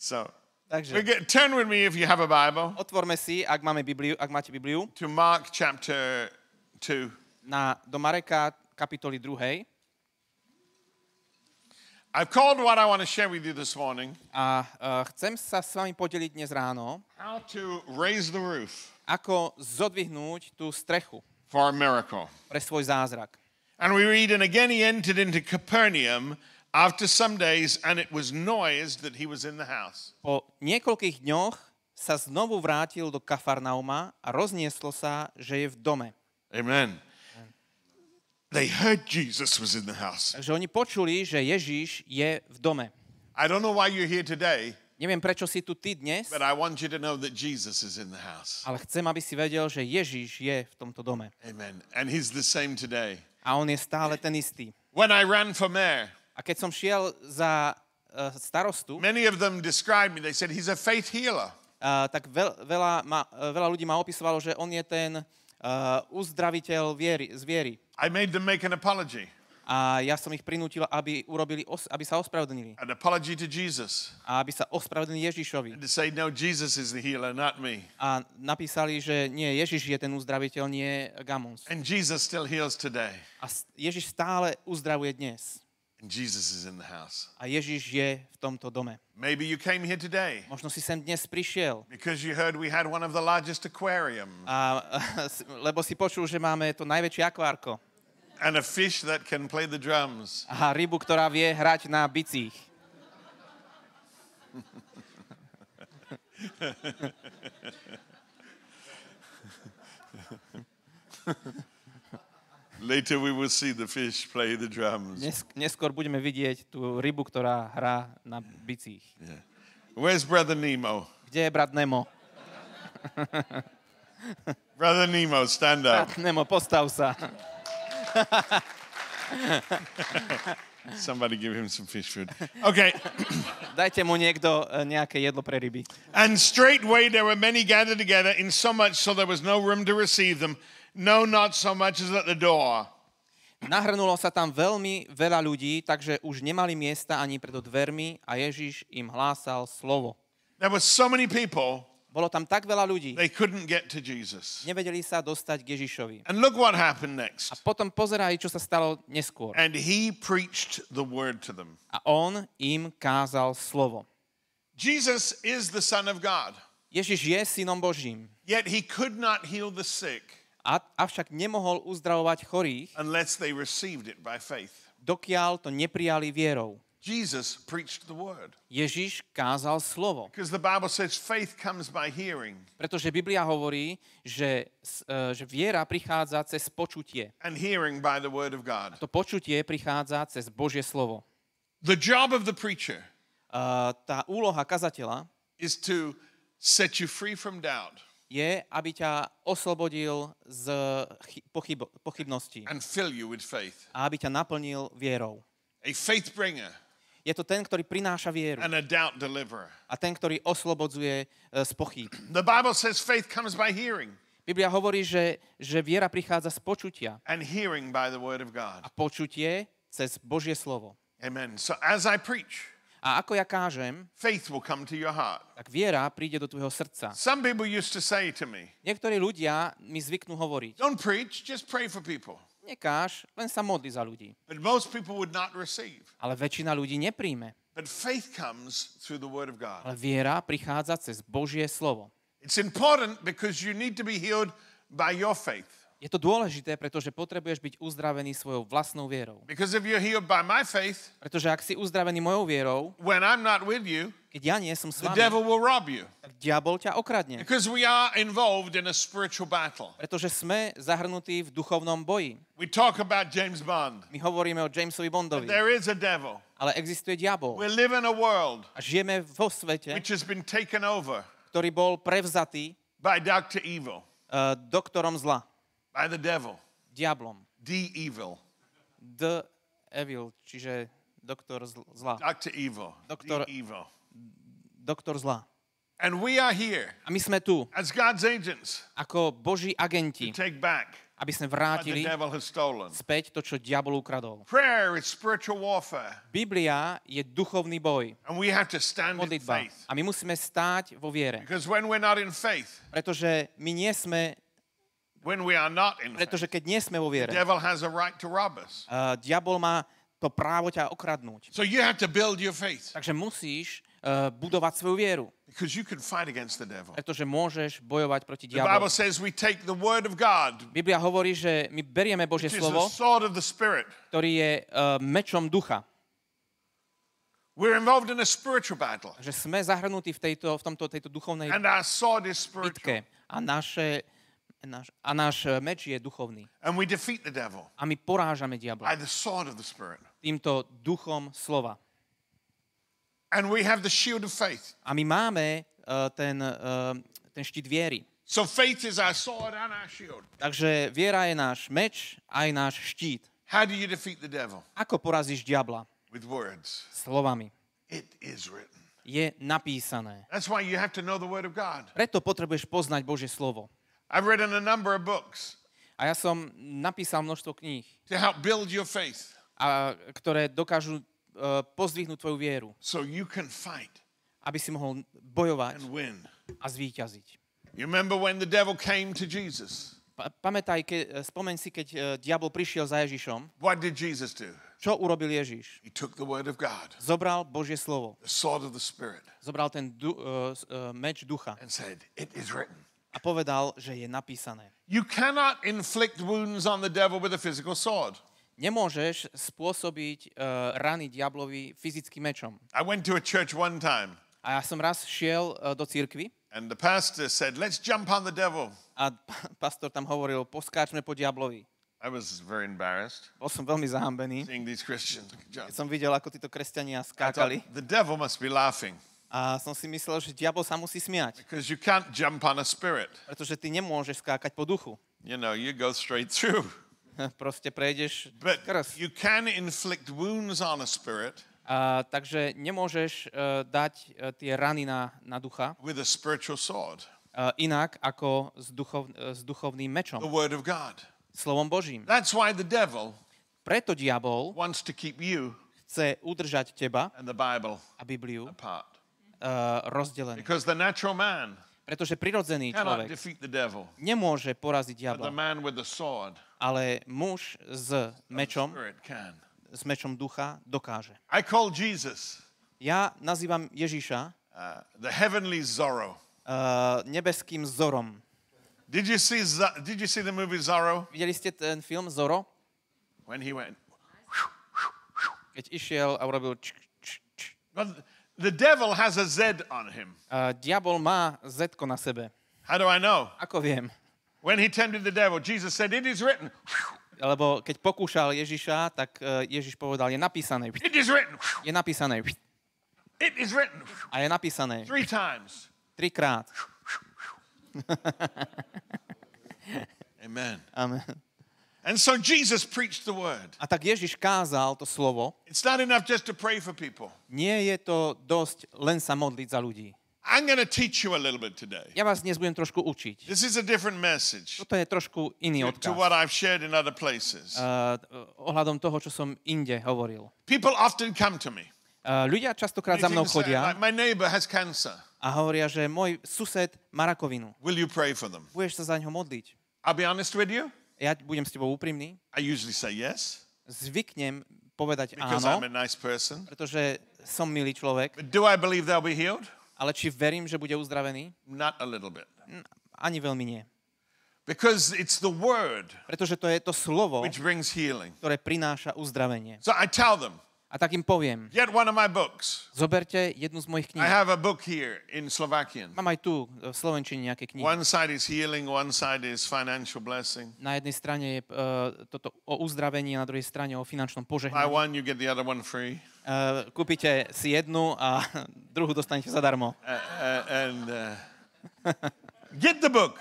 So, Takže we get, turn with me if you have a Bible otvorme si, ak, máme Bibliu, ak máte Bibliu, to Mark chapter 2. na, do Mareka kapitoly 2. I've called what I want to share with you this morning A eh, chcem sa s vami podeliť dnes ráno, how to raise the roof ako zodvihnúť tú strechu for a miracle. pre svoj zázrak. And we read, and again he entered into Capernaum, After some days, and it was noised that he was in the house. Po niekoľkých dňoch sa znovu vrátil do Kafarnauma a roznieslo sa, že je v dome. Amen. They heard Jesus was in the house. Takže oni počuli, že Ježíš je v dome. I don't know why you're here today. Neviem, prečo si tu ty dnes, But I want you to know that Jesus is in the house. ale chcem, aby si vedel, že Ježíš je v tomto dome. Amen. And he's the same today. A on je stále ten istý. When I ran for mayor, a keď som šiel za uh, starostu, many of them described me. They said he's a faith healer. Uh, tak veľ, veľa, ma, e, veľa ľudí ma opisovalo, že on je ten uh, uzdraviteľ viery, z viery. I made them make an apology. A ja som ich prinútil, aby, urobili, os- aby sa ospravedlnili. An apology to Jesus. A aby sa ospravedlnili Ježišovi. And to say, no, Jesus is the healer, not me. A napísali, že nie, Ježiš je ten uzdraviteľ, nie Gamons. And Jesus still heals today. A Ježiš stále uzdravuje dnes. Jesus is in the house. A Ježiš je v tomto dome. Maybe you came here today. Možno si sem dnes prišiel. Because you heard we had one of the largest aquarium. A, lebo si počul, že máme to najväčšie akvárko. And a fish that can play the drums. A rybu, ktorá vie hrať na bicích. Ha ha ha. Later we will see the fish play the drums. Nes, neskôr budeme vidieť tú rybu, ktorá hrá na bicích. Yeah. Where's brother Nemo? Kde je brat Nemo? brother Nemo, stand up. Brat Nemo, postav sa. Somebody give him some fish food. Okay. Dajte mu niekto eh, nejaké jedlo pre ryby. And straightway there were many gathered together in so much so there was no room to receive them. No, not so much as at the door. Nahrnulo sa tam veľmi veľa ľudí, takže už nemali miesta ani pred dvermi a Ježiš im hlásal slovo. There were so many people. Bolo tam tak veľa ľudí. They couldn't get to Jesus. Nevedeli sa dostať k Ježišovi. And look what happened next. A potom pozeraj, čo sa stalo neskôr. And he preached the word to them. A on im kázal slovo. Jesus is the son of God. Ježiš je synom Božím. Yet he could not heal the sick. A, avšak nemohol uzdravovať chorých, unless they received it by faith. dokiaľ to neprijali vierou. Jesus preached the word. Ježiš kázal slovo. Because the Bible says faith comes by hearing. Pretože Biblia hovorí, že, e, že viera prichádza cez počutie. And hearing by the word of God. A to počutie prichádza cez Božie slovo. The job of the preacher uh, tá úloha kazateľa is to set you free from doubt je, aby ťa oslobodil z pochyb- pochybností. And fill you with faith. A aby ťa naplnil vierou. A faith bringer. Je to ten, ktorý prináša vieru. And a, doubt deliverer. a ten, ktorý oslobodzuje e, z pochyb. The Bible says faith comes by hearing. Biblia hovorí, že, že viera prichádza z počutia. And hearing by the word of God. A počutie cez Božie slovo. Amen. So as I preach, a ako ja kážem, faith will come to your heart. tak viera príde do tvojho srdca. Some people used to say to me, Niektorí ľudia mi zvyknú hovoriť, don't preach, just pray for people. Nekáž, len sa modli za ľudí. But most people would not receive. Ale väčšina ľudí nepríjme. But faith comes through the word of God. Ale viera prichádza cez Božie slovo. It's important because you need to be healed by your faith. Je to dôležité, pretože potrebuješ byť uzdravený svojou vlastnou vierou. Because if you're healed by my faith, pretože ak si uzdravený mojou vierou, when I'm not with you, keď ja nie som s vami, the devil will rob you. tak diabol ťa okradne. Because we are involved in a spiritual battle. Pretože sme zahrnutí v duchovnom boji. We talk about James Bond. My hovoríme o Jamesovi Bondovi. there is a devil. Ale existuje diabol. We live in a world. A žijeme vo svete, which has been taken over. ktorý bol prevzatý by Dr. Evil. Uh, doktorom zla. By the devil. Diablom. The evil. The evil, čiže doktor zla. Doctor Evil. Doktor, the evil. Doktor zla. And we are here. A my sme tu. As God's agents. Ako Boží agenti. To take back aby sme vrátili späť to, čo diabol ukradol. Biblia je duchovný boj. Modlitba. A my musíme stáť vo viere. Pretože my nie sme When we are not in Pretože keď nie sme vo viere, devil has a right to rob us. Uh, diabol má to právo ťa okradnúť. So you have to build your faith. Takže musíš uh, budovať svoju vieru. Because you can fight against the devil. Pretože môžeš bojovať proti diablu. The Bible says we take the word of God. Biblia hovorí, že my berieme Božie slovo, Is the sword of the spirit. ktorý je uh, mečom ducha. We're involved in a spiritual battle. Že sme zahrnutí v, tejto, v tomto, tejto duchovnej And our sword is spiritual. bitke. A naše náš, a náš e, meč je duchovný. And we defeat the devil A my porážame diabla by the sword of the Spirit. týmto duchom slova. And we have the shield of faith. A my máme uh, ten, uh, ten štít viery. So faith is our sword and our shield. Takže viera je náš meč, aj náš štít. How do you defeat the devil? Ako porazíš diabla? With words. Slovami. It is written. Je napísané. That's why you have to know the Word of God. Preto potrebuješ poznať Božie slovo. I've written a number of books. A ja som napísal množstvo kníh. To help build your faith. A, ktoré dokážu uh, pozdvihnúť tvoju vieru. So you can fight. Aby si mohol bojovať and win. a zvíťaziť. You remember when the devil came to Jesus? pamätaj, ke, e, spomeň si, keď uh, diabol prišiel za Ježišom. What did Jesus do? Čo urobil Ježiš? He took the word of God. Zobral Božie slovo. The sword of the spirit. Zobral ten du- uh, uh, meč ducha. And said, it is written a povedal, že je napísané. You cannot inflict wounds on the devil with a physical sword. Nemôžeš spôsobiť uh, rany diablovi fyzickým mečom. I went to a church one time. A ja som raz šiel uh, do cirkvi. And the pastor said, let's jump on the devil. A pastor tam hovoril, poskáčme po diablovi. I was very embarrassed. Bol som veľmi zahambený. Seeing these Christians. Keď som videl, ako títo kresťania skákali. Thought, The devil must be laughing. A som si myslel, že diabol sa musí smiať. Because you can't jump on a spirit. Pretože ty nemôžeš skákať po duchu. You know, you go straight through. Proste prejdeš But skrz. you can inflict wounds on a spirit. A, takže nemôžeš uh, dať uh, tie rany na, na ducha. With a spiritual sword. Uh, inak ako s, duchov, uh, s duchovným mečom. The word of God. Slovom Božím. That's why the devil Preto diabol wants to keep you chce udržať teba and the Bible a Bibliu apart Eh, rozdelený. Because the natural man pretože prirodzený človek nemôže poraziť diabla. Ale muž s mečom, s mečom ducha dokáže. Ja nazývam Ježíša uh, eh, nebeským Zorom. Videli ste ten film Zoro? Keď išiel a urobil č, č, č. The devil has a Z on him. Uh, diabol má Z na sebe. How do I know? Ako viem? When he tempted the devil, Jesus said, it is written. Lebo keď pokúšal Ježiša, tak e, Ježiš povedal, je napísané. It is written. Je napísané. It is written. A je napísané. Three times. Trikrát. Amen. Amen. And so Jesus preached the word. A tak Ježiš kázal to slovo. It's not enough just to pray for people. Nie je to dosť len sa modliť za ľudí. I'm going to teach you a little bit today. Ja vás dnes budem trošku učiť. This is a different message. Toto je trošku iný odkaz. To what I've shared in other places. Uh, ohľadom toho, čo som inde hovoril. People often come to me. Uh, ľudia častokrát za mnou chodia. My neighbor has A hovoria, že môj sused má rakovinu. Will you pray for them? Budeš sa za ňo modliť? I'll be honest with you ja budem s tebou úprimný. I usually say yes. Zvyknem povedať because áno, I'm a nice person. pretože som milý človek. But do I believe they'll be healed? Ale či verím, že bude uzdravený? Not a little bit. Ani veľmi nie. Because it's the word, pretože to je to slovo, which brings healing. ktoré prináša uzdravenie. So I tell them, a tak im poviem. Get one of my books. Zoberte jednu z mojich kníh. I have a book here in Slovakian. Mám aj tu e, v Slovenčine nejaké knihy. One side is healing, one side is financial blessing. Na jednej strane je uh, toto o uzdravení, a na druhej strane o finančnom požehnaní. I one, you get the other one free. Uh, kúpite si jednu a druhú dostanete zadarmo. Uh, uh, and, uh, get the book.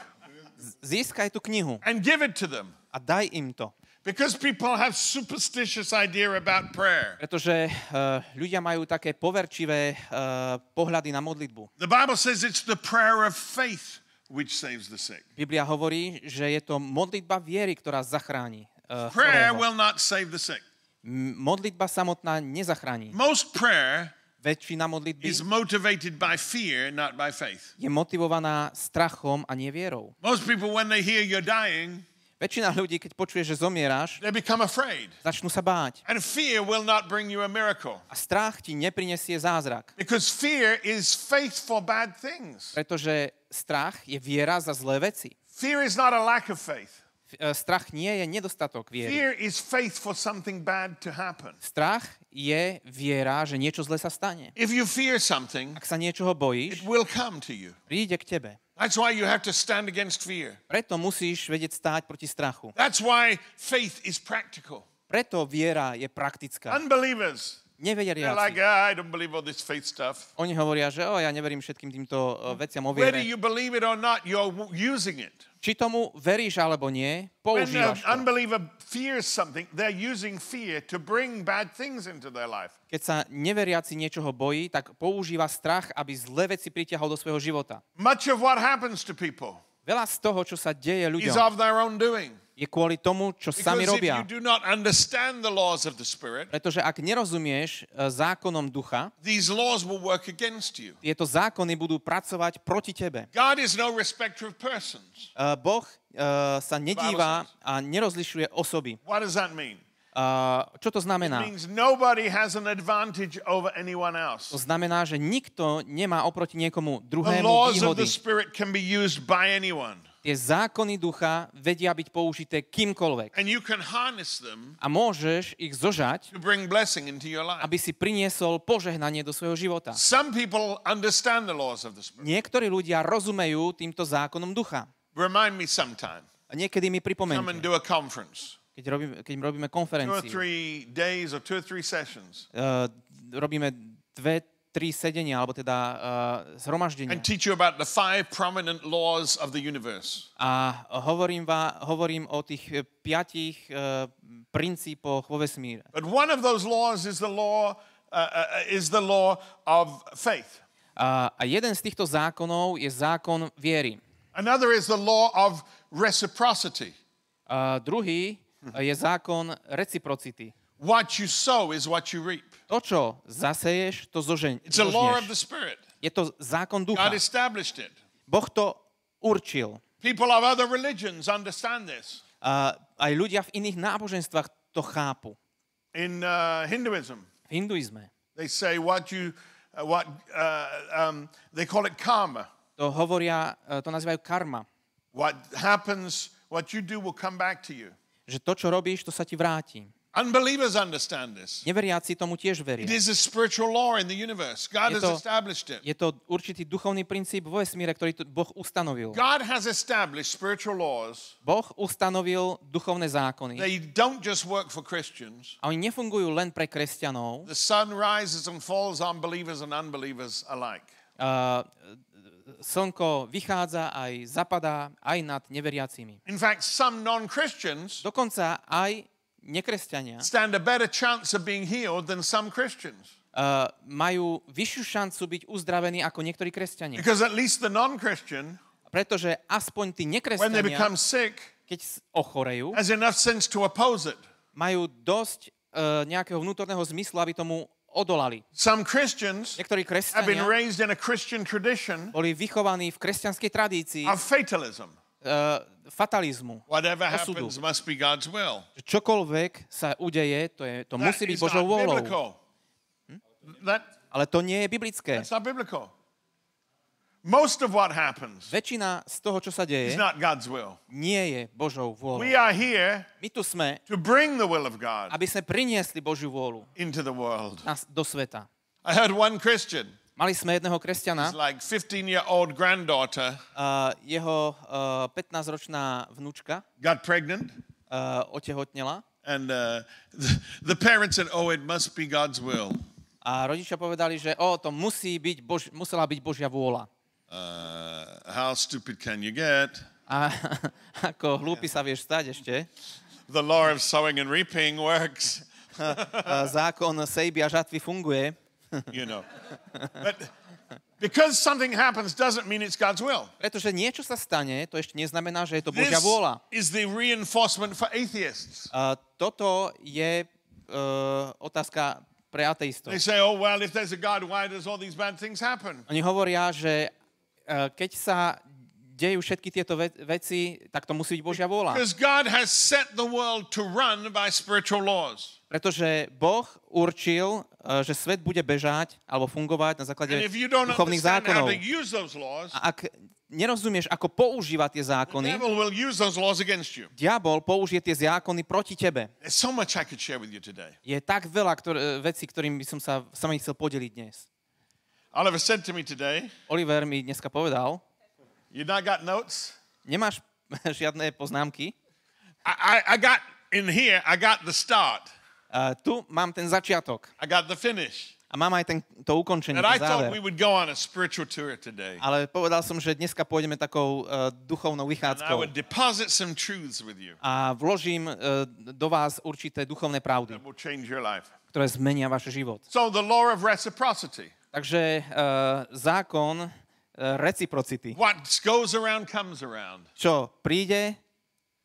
Získaj tú knihu. And give it to them. A daj im to. Because people have superstitious idea about prayer. Pretože uh, ľudia majú také poverčivé uh, pohľady na modlitbu. The Bible says it's the prayer of faith which saves the sick. Biblia hovorí, že je to modlitba viery, ktorá zachráni. Uh, prayer will not save the sick. modlitba samotná nezachráni. Most prayer väčšina modlitby is motivated by fear, not by faith. je motivovaná strachom a nevierou. Most people, when they hear you're dying, Väčšina ľudí, keď počuje, že zomieráš, they become afraid. začnú sa báť. And fear will not bring you a miracle. A strach ti neprinesie zázrak. Because fear is faith for bad things. Pretože strach je viera za zlé veci. Fear is not a lack of faith. E, strach nie je nedostatok viery. Fear is faith for something bad to happen. Strach je viera, že niečo zlé sa stane. If you fear something, Ak sa niečoho bojíš, it will come to you. príde k tebe. That's why you have to stand against fear. Preto musíš vedieť stáť proti strachu. That's why faith is practical. Preto viera je praktická. Unbelievers Neveriaci. Ah, Oni hovoria, že o, ja neverím všetkým týmto e, hmm. veciam o viere. Či tomu veríš alebo nie, používaš to. Keď sa neveriaci niečoho bojí, tak používa strach, aby zlé veci pritiahol do svojho života. Veľa z toho, čo sa deje ľuďom, je kvôli tomu, čo sami robia. Pretože ak nerozumieš e, zákonom ducha, tieto zákony budú pracovať proti tebe. No e, boh e, sa nedíva a nerozlišuje osoby. čo to znamená? To znamená, že nikto nemá oproti niekomu druhému výhody. Tie zákony ducha vedia byť použité kýmkoľvek. And you can harness them A môžeš ich zožať, to bring blessing into your life. aby si priniesol požehnanie do svojho života. Some people understand the laws of the Spirit. Niektorí ľudia rozumejú týmto zákonom ducha. Remind me sometime. A niekedy mi Come and do a conference. keď, robím, keď robíme Two or konferenciu, three days or two or three sessions. Eh, robíme dve, tri sedenia, alebo teda uh, zhromaždenia. And teach you about the five prominent laws of the universe. A hovorím, va, hovorím o tých eh, piatich uh, princípoch vo vesmíre. But one of those laws is the law, uh, uh, is the law of faith. A, a jeden z týchto zákonov je zákon viery. Another is the law of reciprocity. A druhý je zákon reciprocity. What you sow is what you reap. To, čo zaseješ, to zožeň, It's a law of the Spirit. Je to zákon ducha. God established it. Boh to určil. People of other religions understand this. Uh, aj ľudia v iných náboženstvách to chápu. In uh, Hinduism. V hinduizme. They say what you uh, what uh, um, they call it karma. To hovoria, uh, to nazývajú karma. What happens, what you do will come back to you. Že to, čo robíš, to sa ti vráti. Unbelievers understand this. Neveriaci tomu tiež veria. It is a spiritual law in the universe. God to, has established it. Je to určitý duchovný princíp vo vesmíre, ktorý Boh ustanovil. God has established spiritual laws. Boh ustanovil duchovné zákony. They don't just work for Christians. A oni nefungujú len pre kresťanov. The sun rises and falls on believers and unbelievers alike. Uh, slnko vychádza aj zapadá aj nad neveriacimi. In fact, some non-Christians dokonca aj nekresťania stand a better chance of being healed than some Christians. Uh, majú vyššiu šancu byť uzdravení ako niektorí kresťania. Because at least the non-Christian, pretože aspoň tí nekresťania, sick, keď ochorejú, has enough sense to oppose it. majú dosť uh, nejakého vnútorného zmyslu, aby tomu odolali. Some Christians Niektorí kresťania have been raised in a Christian tradition boli vychovaní v kresťanskej tradícii of fatalism. Uh, fatalizmu, Whatever osudu. happens must be God's will. čokoľvek sa udeje, to, je, to musí byť Božou not vôľou. Hm? Ale to nie je biblické. Most of what happens Väčšina z toho, čo sa deje, not God's will. nie je Božou vôľou. We are here My tu sme, to bring the will of God aby sme priniesli Božiu vôľu into the world. na- do sveta. I heard one Christian Mali sme jedného kresťana. Like 15-year-old granddaughter. Uh, jeho uh, 15-ročná vnúčka. Got pregnant. Uh, otehotnela. And uh, the parents said, oh, it must be God's will. A rodičia povedali, že o, to musí byť Bož, musela byť Božia vôľa. Uh, how stupid can you get? A ako hlúpy sa vieš stať ešte. The law of sowing and reaping works. Zákon sejby a žatvy funguje you know. But because something happens doesn't mean it's God's will. Pretože niečo sa stane, to ešte neznamená, že je to Božia vôľa. This is the reinforcement for atheists. Uh, toto je uh, otázka pre ateistov. They say, oh, well, if there's a God, why does all these bad things happen? Oni hovoria, že uh, keď sa dejú všetky tieto veci, tak to musí byť Božia vôľa. Pretože Boh určil, e, že svet bude bežať alebo fungovať na základe duchovných zákonov. A ak nerozumieš, ako používať tie zákony, diabol použije tie zákony proti tebe. Je tak veľa ktor- e, vecí, ktorým by som sa sami chcel podeliť dnes. Oliver said to me today, Oliver mi dneska povedal, You not got notes? Nemáš žiadne poznámky? I, I, I got in here, I got the start. Uh, tu mám ten začiatok. I got the finish. A mám aj ten, to ukončenie, And I thought we would go on a spiritual tour today. Ale povedal som, že dneska pôjdeme takou uh, duchovnou And I would deposit some truths with you a vložím uh, do vás určité duchovné pravdy, that will change your life. ktoré zmenia váš život. So the law of reciprocity. Takže uh, zákon reciprocity. What goes around comes around. Čo príde,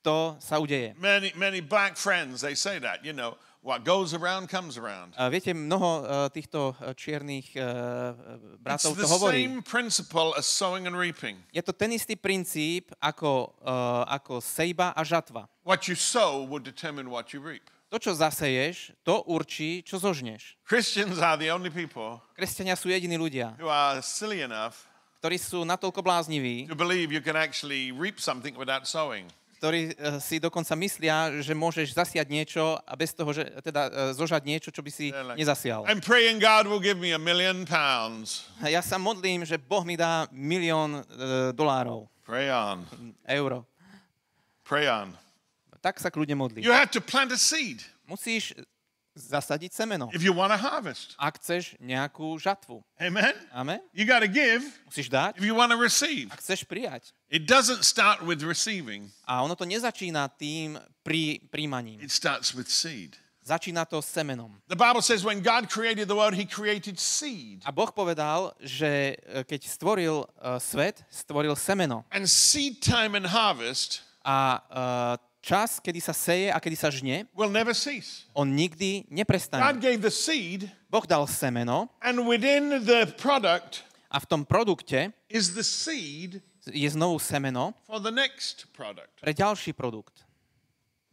to sa udeje. Many, many black friends, they say that, you know. What goes around comes around. A viete, mnoho uh, týchto eh, čiernych uh, bratov to hovorí. Same principle as sowing and reaping. Je to ten istý princíp ako, uh, ako sejba a žatva. What you sow will determine what you reap. To, čo zaseješ, to určí, čo zožneš. Kresťania sú jediní ľudia, who are silly enough, ktorí sú natoľko blázniví, to believe you can actually reap something without sowing. ktorí eh, si dokonca myslia, že môžeš zasiať niečo a bez toho, že teda eh, zožať niečo, čo by si nezasial. I'm praying God will give me a million pounds. Ja sa modlím, že Boh mi dá milión eh, dolárov, Pray on. euro. Pray on. Tak sa kľudne modlí. You have to plant a seed. Musíš zasadiť semeno. If you want a harvest. Ak chceš nejakú žatvu. Amen. Amen. You got to give. Musíš dať. If you want to receive. Ak chceš prijať. It doesn't start with receiving. A ono to nezačína tým pri príjmaním. It starts with seed. Začína to semenom. The Bible says when God created the world, he created seed. A Boh povedal, že e, keď stvoril uh, svet, stvoril semeno. And seed time and harvest a uh, čas, kedy sa seje a kedy sa žne, will never cease. on nikdy neprestane. God gave the seed, boh dal semeno and within the product a v tom produkte is the seed je znovu semeno for the next product. pre ďalší produkt.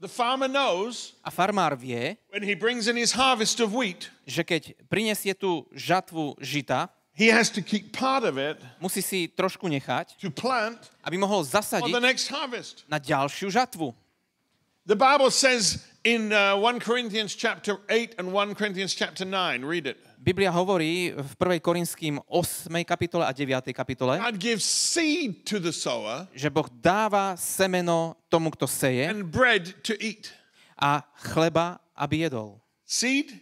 The farmer knows, a farmár vie, when he brings in his harvest of wheat, že keď prinesie tú žatvu žita, he has to keep part of it musí si trošku nechať, to plant, aby mohol zasadiť na ďalšiu žatvu. The Bible says in uh, 1 Corinthians chapter 8 and 1 Corinthians chapter 9, read it. Biblia hovorí v 1. Korinským 8. kapitole a 9. kapitole, God gives seed to the sower že Boh dáva semeno tomu, kto seje and bread to eat. a chleba, aby jedol. Seed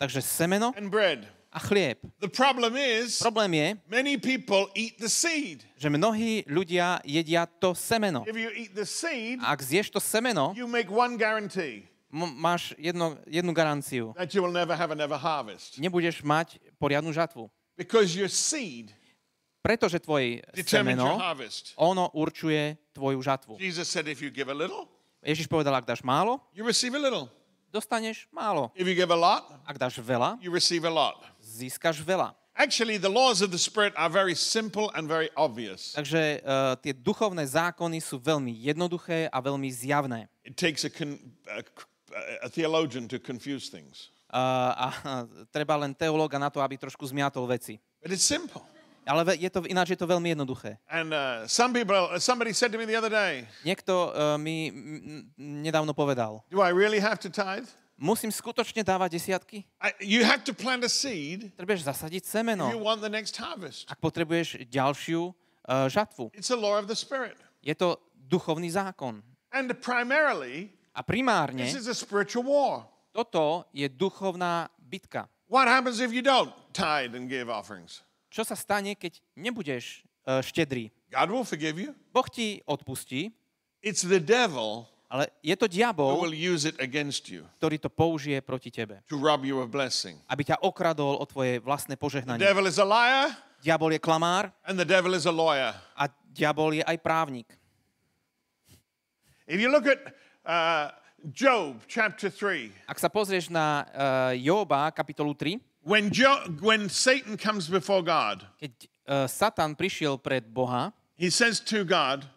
Takže semeno and bread a chlieb. The problem is, problém je, many people eat the seed. že mnohí ľudia jedia to semeno. If you eat the seed, Ak zješ to semeno, you make one guarantee. máš jedno, jednu garanciu. That you will never have another harvest. Nebudeš mať poriadnu žatvu. Because your seed pretože tvoje semeno, ono určuje tvoju žatvu. Said, little, Ježiš povedal, ak dáš málo, dostaneš málo. Lot, ak dáš veľa, získaš veľa. Actually, the laws of the Spirit are very simple and very obvious. Takže uh, tie duchovné zákony sú veľmi jednoduché a veľmi zjavné. It takes a, con- a, a theologian to confuse things. Uh, a treba len teológa na to, aby trošku zmiatol veci. But it's simple. Ale je to, ináč je to veľmi jednoduché. And, uh, some people, somebody said to me the other day, Niekto uh, mi m, nedávno povedal. Do I really have to tithe? Musím skutočne dávať desiatky? You have to plant a seed. Trebuješ zasadiť semeno. You want the next harvest. Ak potrebuješ ďalšiu uh, žatvu. It's a law of the spirit. Je to duchovný zákon. And primarily, a primárne this is a spiritual war. toto je duchovná bitka. What happens if you don't tithe and give offerings? Čo sa stane, keď nebudeš uh, štedrý? God will forgive you. Boh ti odpustí. It's the devil ale je to diabol, ktorý to použije proti tebe. Aby ťa okradol o tvoje vlastné požehnanie. Diabol je klamár a diabol je aj právnik. Uh, Ak sa pozrieš na uh, Joba kapitolu 3, keď uh, Satan prišiel pred Boha,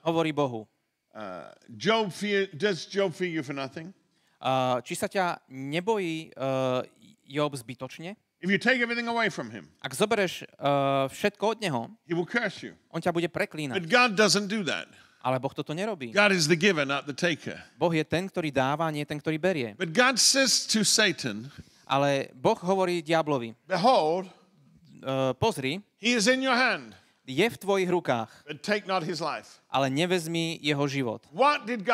hovorí Bohu, Uh, Job fear, does Job fear you for nothing? Uh, či sa ťa nebojí uh, Job zbytočne? If you take everything away from him, Ak zoberieš uh, všetko od neho, he will curse you. on ťa bude preklínať. But God doesn't do that. Ale Boh toto nerobí. God is the giver, not the taker. Boh je ten, ktorý dáva, nie ten, ktorý berie. But God says to Satan, ale Boh hovorí diablovi. Behold, uh, pozri, he is in your hand je v tvojich rukách. Ale nevezmi jeho život. What did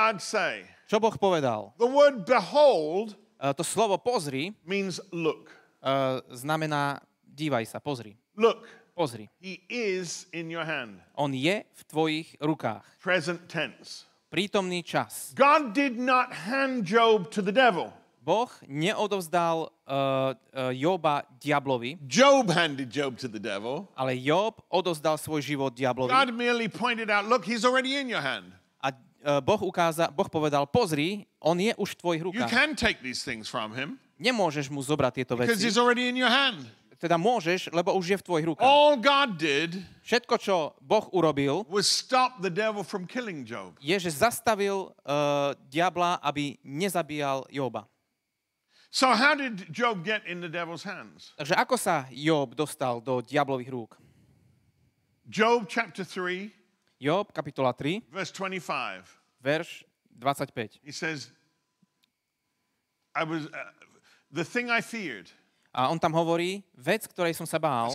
Čo Boh povedal? Eh, to slovo pozri means look. Eh, znamená dívaj sa, pozri. Look. Pozri. He is in your hand. On je v tvojich rukách. Present tense. Prítomný čas. God did not hand Job to the devil. Boh neodovzdal uh, uh, Joba diablovi. Job handed Job to the devil. Ale Job odovzdal svoj život diablovi. God merely pointed out, look, he's already in your hand. A uh, boh, ukáza, boh povedal, pozri, on je už v tvojich rukách. You can take these things from him. Nemôžeš mu zobrať tieto veci. Because he's already in your hand teda môžeš, lebo už je v tvojich rukách. All God did Všetko, čo Boh urobil, was stop the devil from killing Job. je, že zastavil uh, diabla, aby nezabíjal Joba. So how did Job get in the devil's hands? Takže ako sa Job dostal do diablových rúk? Job chapter 3. Job kapitola 3. Verse 25. Verš 25. He says I was uh, the thing I feared. A on tam hovorí, vec, ktorej som sa bál,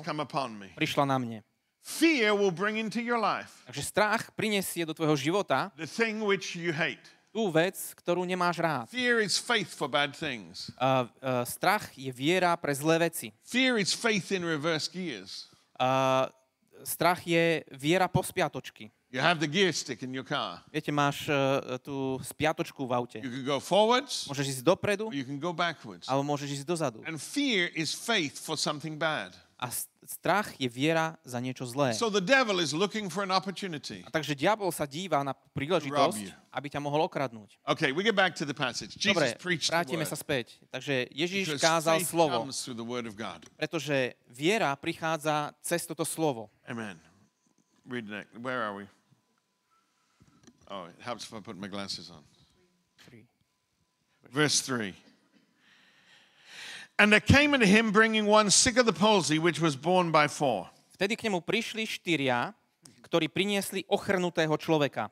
prišla na mne. Fear will bring into your life. Takže strach prinesie do tvojho života the thing which you hate tú vec, ktorú nemáš rád. Fear is faith for bad things. Uh, uh, strach je viera pre zlé veci. Fear is faith in reverse gears. Uh, strach je viera po spiatočky. You have the gear stick in your car. Viete, máš uh, tú spiatočku v aute. You can go forwards, môžeš ísť dopredu, you can go backwards. alebo môžeš ísť dozadu. And fear is faith for something bad. A strach je viera za niečo zlé. So the devil is looking for an opportunity. A takže diabol sa díva na príležitosť, aby ťa mohol okradnúť. Okay, we get back to the passage. Jesus Dobre, preached vrátime sa späť. Takže Ježíš kázal slovo. The word of God. Pretože viera prichádza cez toto slovo. Amen. Read next. Where are we? Oh, it helps if I put my glasses on. Three. Verse 3. And there came unto him bringing one sick of the palsy, which was borne by four. Vtedy k nemu prišli štyria, ktorí priniesli ochrnutého človeka.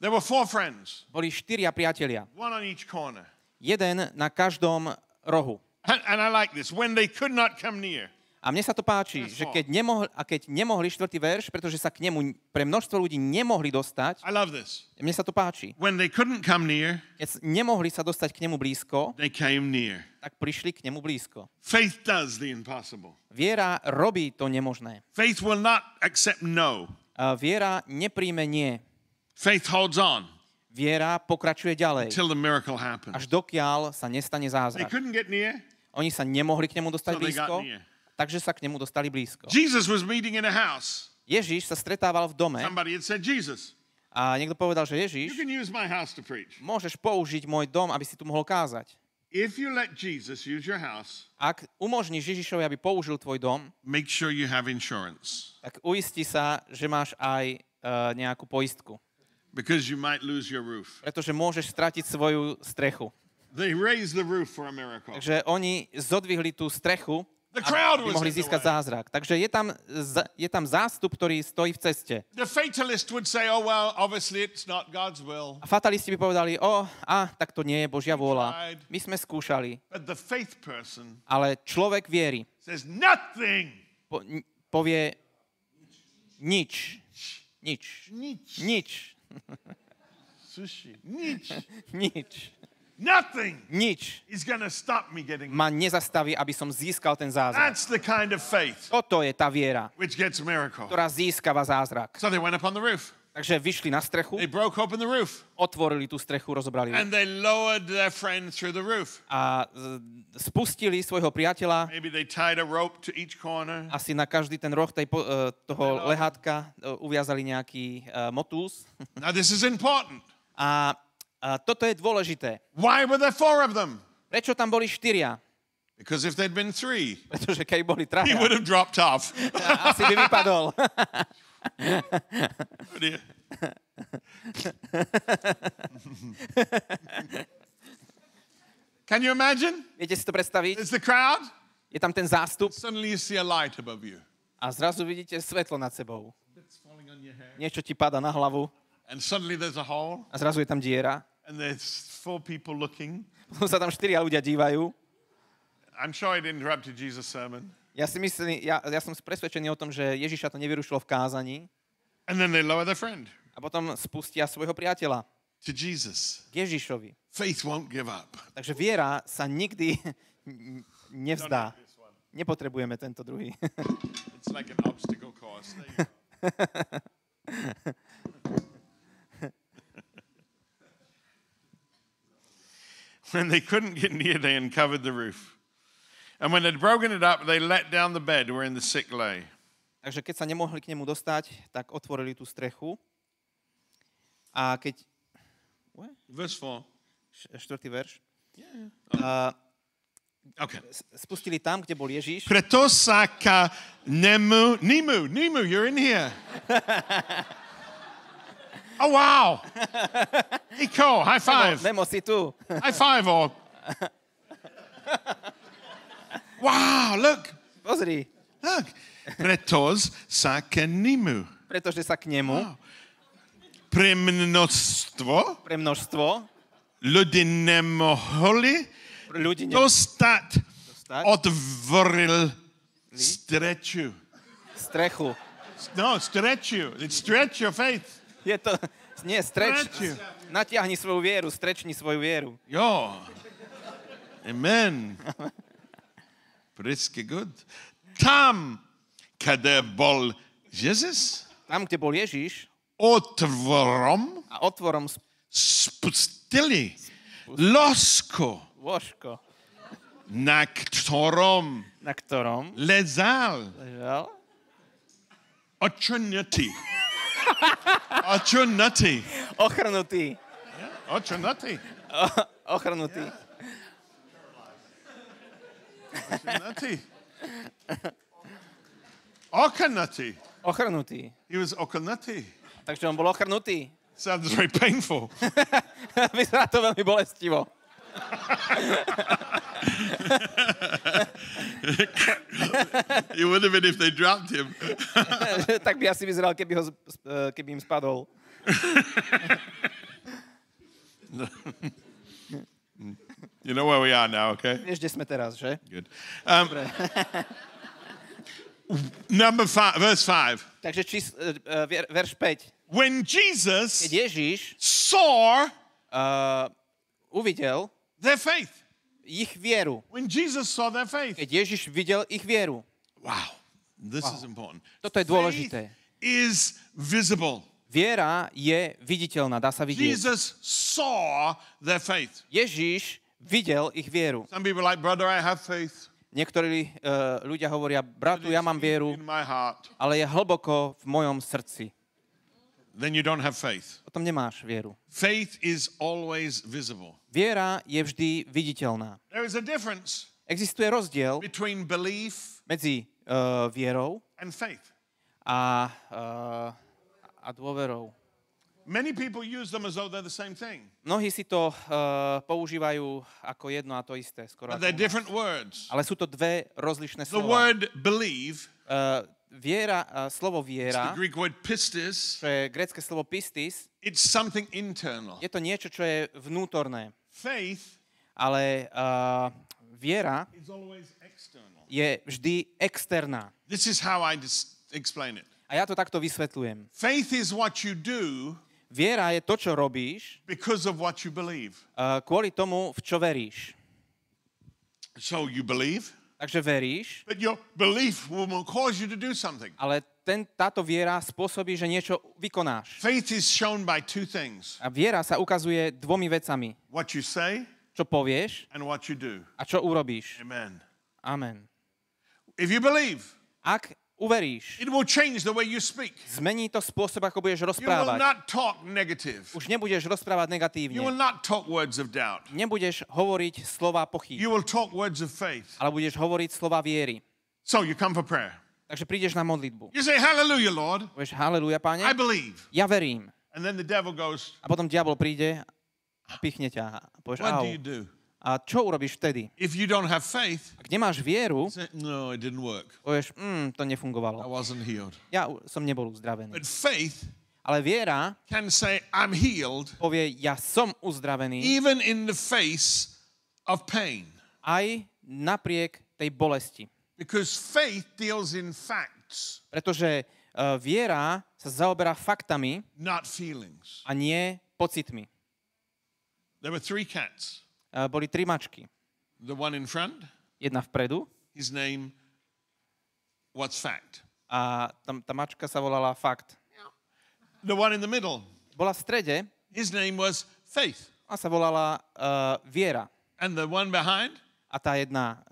There were four friends. Boli štyria priatelia. One on each corner. Jeden na každom rohu. And, and I like this. When they could not come near. A mne sa to páči, že keď nemohli, a keď nemohli štvrtý verš, pretože sa k nemu pre množstvo ľudí nemohli dostať, I love this. mne sa to páči. When they couldn't come near, keď nemohli sa dostať k nemu blízko, they came near. tak prišli k nemu blízko. Faith does the impossible. Viera robí to nemožné. Faith will not accept no. A viera nepríjme nie. Faith holds on viera pokračuje ďalej. Až dokiaľ sa nestane zázrak. Oni sa nemohli k nemu dostať blízko, takže sa k nemu dostali blízko. Jesus was meeting in a house. Ježíš sa stretával v dome. Somebody had said Jesus. A niekto povedal, že Ježíš, you can use my house to preach. môžeš použiť môj dom, aby si tu mohol kázať. If you let Jesus use your house, ak umožníš Ježišovi, aby použil tvoj dom, make sure you have insurance. tak uisti sa, že máš aj uh, nejakú poistku. Because you might lose your roof. Pretože môžeš stratiť svoju strechu. They raise the roof for a miracle. Takže oni zodvihli tú strechu mohli získať zázrak. Takže je tam, je tam zástup, ktorý stojí v ceste. Oh, a fatalisti by povedali, o, oh, a, tak to nie je Božia vôľa. My sme skúšali. Ale človek viery po, povie nič. Nič. Nič. Nič. Nič. Nič. Nothing Nič is gonna stop me getting ma nezastaví, aby som získal ten zázrak. That's the kind of faith Toto je tá viera, which gets miracle. ktorá získava zázrak. So they went up on the roof. Takže vyšli na strechu, they broke open the roof. otvorili tú strechu, rozobrali And they lowered their friend through the roof. A spustili svojho priateľa. Maybe they tied a rope to each corner. Asi na každý ten roh tej, e, toho lehátka e, uviazali nejaký uh, motús. Now this is important. A a toto je dôležité. Why were there four of them? Prečo tam boli štyria? Because if there'd been three, Pretože keď boli traja, he would have dropped off. asi by vypadol. Oh, Can you imagine? Viete si to predstaviť? It's the crowd. Je tam ten zástup. Suddenly you see a light above you. A zrazu vidíte svetlo nad sebou. Niečo ti pada na hlavu. And suddenly there's a hole. A zrazu je tam diera. And there's four people looking. Potom sa tam štyria ľudia dívajú. I'm sure it interrupted Jesus' sermon. Ja, si myslím, ja, ja som presvedčený o tom, že Ježiša to nevyrušilo v kázaní. And then they lower their friend. A potom spustia svojho priateľa. To Jesus. K Ježišovi. Faith won't give up. Takže viera sa nikdy nevzdá. Nepotrebujeme tento druhý. It's like an obstacle course. When they couldn't get near, they uncovered the roof. And when they'd broken it up, they let down the bed wherein the sick lay. Takže keď sa nemohli k nemu dostať, tak otvorili tú strechu. A keď... Verse 4. Štvrtý verš. Yeah. Oh. Okay. Spustili tam, kde bol Ježíš. Preto sa ka nemu, Nemu, Nemu, you're in here. Oh, wow. Nico, high five. Même, si tu. high five, all. wow, look. Pozri. Look. Pretoz sa k nemu. Pretože sa k nemu. Pre množstvo. Pre množstvo. Ľudí nemohli ľudí ne... dostať, dostať. Odvoril strechu. Strechu. No, strechu. you. stretch your faith. Je to... Nie, streč. Natiahni svoju vieru, strečni svoju vieru. Jo. Amen. Pretty good. Tam, kde bol Jezus, tam, kde bol Ježíš, otvorom, a otvorom spustili losko, ložko, na ktorom, na ktorom lezal, ležal. Očenety. A čo na ty? Ochrnutý. Yeah. A čo na ty? O- ochrnutý. Yeah. A čo Ochrnutý. Ochrnutý. Ochrnutý. He was ochrnutý. Takže on bol ochrnutý. Sounds very painful. Vyzerá to veľmi bolestivo. You would have been if they dropped him. tak by asi vyzeral, keby, ho, eh, keby im spadol. you know where we are now, okay? Vieš, kde sme teraz, že? Good. Um, Dobre. Number five, verse five. Takže čís, uh, verš 5. When Jesus Ježiš saw uh, uvidel their faith. ich vieru. When Jesus saw their faith. Keď Ježiš videl ich vieru. Wow, this wow. is important. Toto je dôležité. Faith is visible. Viera je viditeľná, dá sa vidieť. Jesus saw their faith. Ježiš videl ich vieru. Some people like, brother, I have faith. Niektorí uh, ľudia hovoria, bratu, ja mám vieru, ale je hlboko v mojom srdci then you don't have faith. Potom nemáš vieru. Faith is always visible. Viera je vždy viditeľná. There is a difference Existuje rozdiel between belief medzi uh, vierou and faith. a, uh, a dôverou. Many people use them as though they're the same thing. Mnohí si to uh, používajú ako jedno a to isté. Skoro But they're different words. Ale sú to dve rozlišné slova. The word believe uh, viera, uh, slovo viera, it's the Greek word pistis, čo je grecké slovo pistis, it's something internal. je to niečo, čo je vnútorné. Faith, ale uh, viera je vždy externá. This is how I explain it. A ja to takto vysvetľujem. Faith is what you do Viera je to, čo robíš because of what you believe. Uh, kvôli tomu, v čo veríš. So you believe? Takže veríš. But your belief will cause you to do something. Ale ten, táto viera spôsobí, že niečo vykonáš. Faith is shown by two things. A viera sa ukazuje dvomi vecami. What you say, čo povieš and what you do. a čo urobíš. Amen. Amen. If you believe, ak uveríš, it will change the way you speak. zmení to spôsob, ako budeš rozprávať. You will not talk negative. Už nebudeš rozprávať negatívne. You will not talk words of doubt. Nebudeš hovoriť slova pochyb. You will talk words of faith. Ale budeš hovoriť slova viery. So you come for prayer. Takže prídeš na modlitbu. You say, Hallelujah, Lord. Povieš, Hallelujah, páne. I believe. Ja verím. And then the devil goes, a potom diabol príde a pichne ťa. A povieš, What do you do? A čo urobíš vtedy? If you don't have faith, Ak nemáš vieru, no, povieš, no, mm, to nefungovalo. I wasn't healed. Ja som nebol uzdravený. But faith ale viera can say, I'm healed, povie, ja som uzdravený. Even in the face of pain. Aj napriek tej bolesti. Because faith deals in facts. Pretože uh, viera sa zaoberá faktami not feelings. a nie pocitmi. There were three cats boli tri mačky. The one in front, Jedna vpredu. His name, what's fact. A tam, tá mačka sa volala Fakt. The one in the middle. Bola v strede. His name was Faith. A sa volala uh, Viera. And the one behind, a tá jedna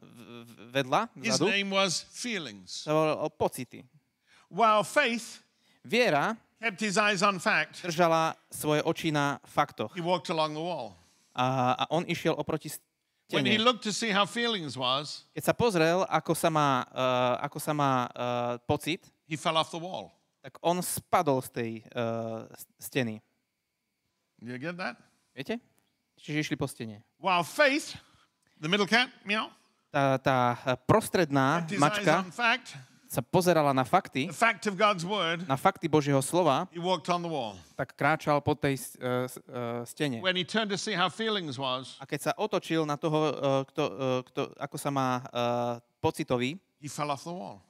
vedľa, His name was Feelings. sa volala Pocity. While Faith Viera kept his eyes on fact, držala svoje oči na faktoch. he walked along the wall. A, a on išiel oproti When he looked to see how feelings was, keď sa pozrel, ako sa má, uh, ako sa má uh, pocit, he fell off the wall. tak on spadol z tej uh, steny. You get that? Viete? Čiže išli po stene. While faith, the middle cat, meow, tá, tá prostredná mačka, fact, sa pozerala na fakty, fact word, na fakty Božieho slova, tak kráčal po tej uh, uh, stene. Was, a keď sa otočil na toho, uh, kto, uh, kto, ako sa má uh, pocitový,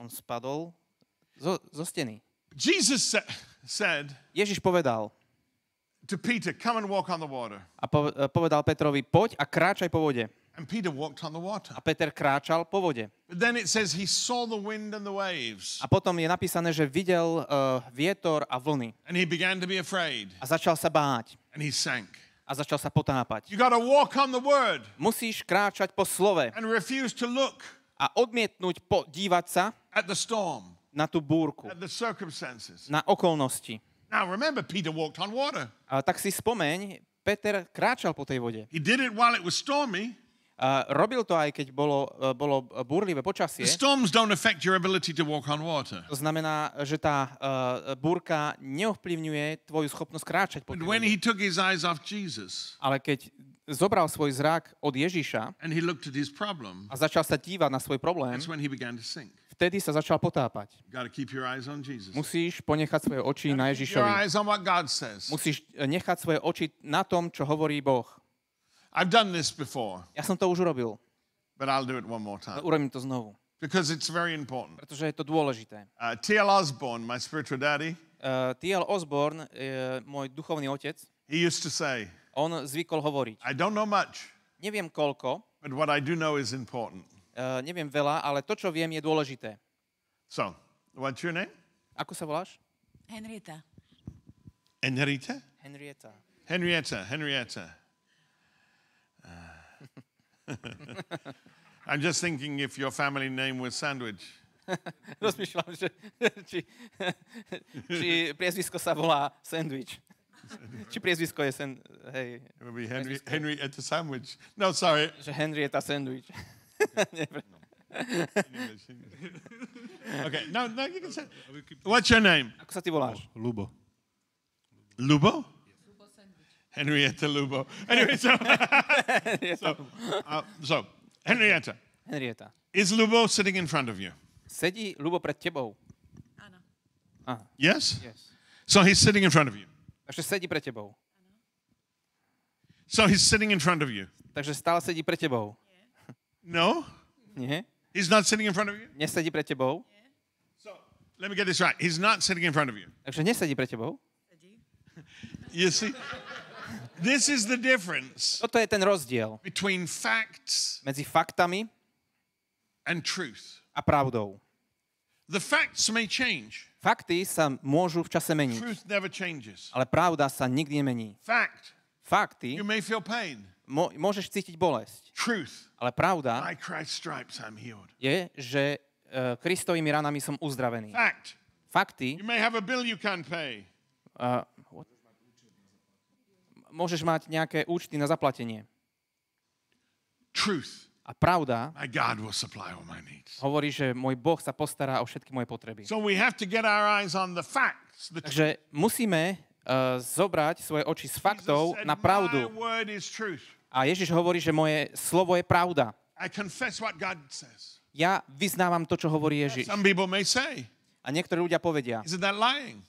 on spadol zo, zo steny. Jesus sa- said, Ježiš povedal, to Peter, come and walk on the water. A povedal Petrovi, poď a kráčaj po vode. And Peter walked on the water. A Peter kráčal po vode. But then it says he saw the wind and the waves. A potom je napísané, že videl uh, vietor a vlny. And he began to be afraid. A začal sa báť. And he sank. A začal sa potápať. You gotta walk on the word. Musíš kráčať po slove. And refuse to look. A odmietnúť podívať sa at the storm. na tú búrku, at the circumstances. na okolnosti. Now remember, Peter walked on water. A tak si spomeň, Peter kráčal po tej vode. He did it while it was stormy. Uh, robil to aj keď bolo, uh, bolo búrlivé počasie. Storms don't affect your ability to walk on water. To znamená, že tá uh, búrka neovplyvňuje tvoju schopnosť kráčať po when he took his eyes off Jesus, Ale keď zobral svoj zrak od Ježiša and he looked at his problem, a začal sa dívať na svoj problém, that's when he began to sink. vtedy sa začal potápať. Musíš ponechať svoje oči na Ježišovi. Musíš e, nechať svoje oči na tom, čo hovorí Boh. I've done this before. Ja som to už urobil. But I'll do it one more time. No, urobím to znovu. Because it's very important. Pretože je to dôležité. Uh, T.L. Osborne, my spiritual daddy. Uh, T.L. Osborne, uh, môj duchovný otec. He used to say. On zvykol hovoriť. I don't know much. Neviem koľko. But what I do know is important. Uh, neviem veľa, ale to, čo viem, je dôležité. So, what's your name? Ako sa voláš? Henrietta. Henrietta? Henrietta. Henrietta, Henrietta. I'm just thinking if your family name was Sandwich. Rozmýšľam, že, či, či priezvisko sa volá Sandwich. Či priezvisko je sen, hej. Henry, Henry at the sandwich. No, sorry. Že Henry at a sandwich. No. Okay. no. okay, no, you can say. What's your name? Ako sa ty voláš? Lubo. Lubo? Henrietta Lubo. Anyway, so, so, uh, so, Henrietta. Henrietta. Is Lubo sitting in front of you? Sedí Lubo před tebou. Ano. Aha. Yes? Yes. So he's sitting in front of you. Takže sedí před tebou. So he's sitting in front of you. Takže stále sedí před tebou. No? Nie. He's not sitting in front of you? Nesedí před tebou. So, let me get this right. He's not sitting in front of you. Takže nesedí před tebou. You see? This is the difference Toto je ten rozdiel between facts medzi faktami and truth. a pravdou. The facts may change. Fakty sa môžu v čase meniť. Truth never changes. Ale pravda sa nikdy nemení. Fact. Fakty. You may feel pain. Mo- môžeš cítiť bolesť. Truth. Ale pravda By Christ's stripes I'm healed. je, že uh, Kristovými ranami som uzdravený. Fact. Fakty. You may have a bill you can't pay. Uh, what? môžeš mať nejaké účty na zaplatenie. Truth. A pravda my God will supply all my needs. hovorí, že môj Boh sa postará o všetky moje potreby. So we have to get our eyes on the facts, the Takže musíme uh, zobrať svoje oči z faktov Jesus na pravdu. A Ježiš hovorí, že moje slovo je pravda. I confess what God says. Ja vyznávam to, čo hovorí Ježiš. Some people may say, a niektorí ľudia povedia, Isn't that lying?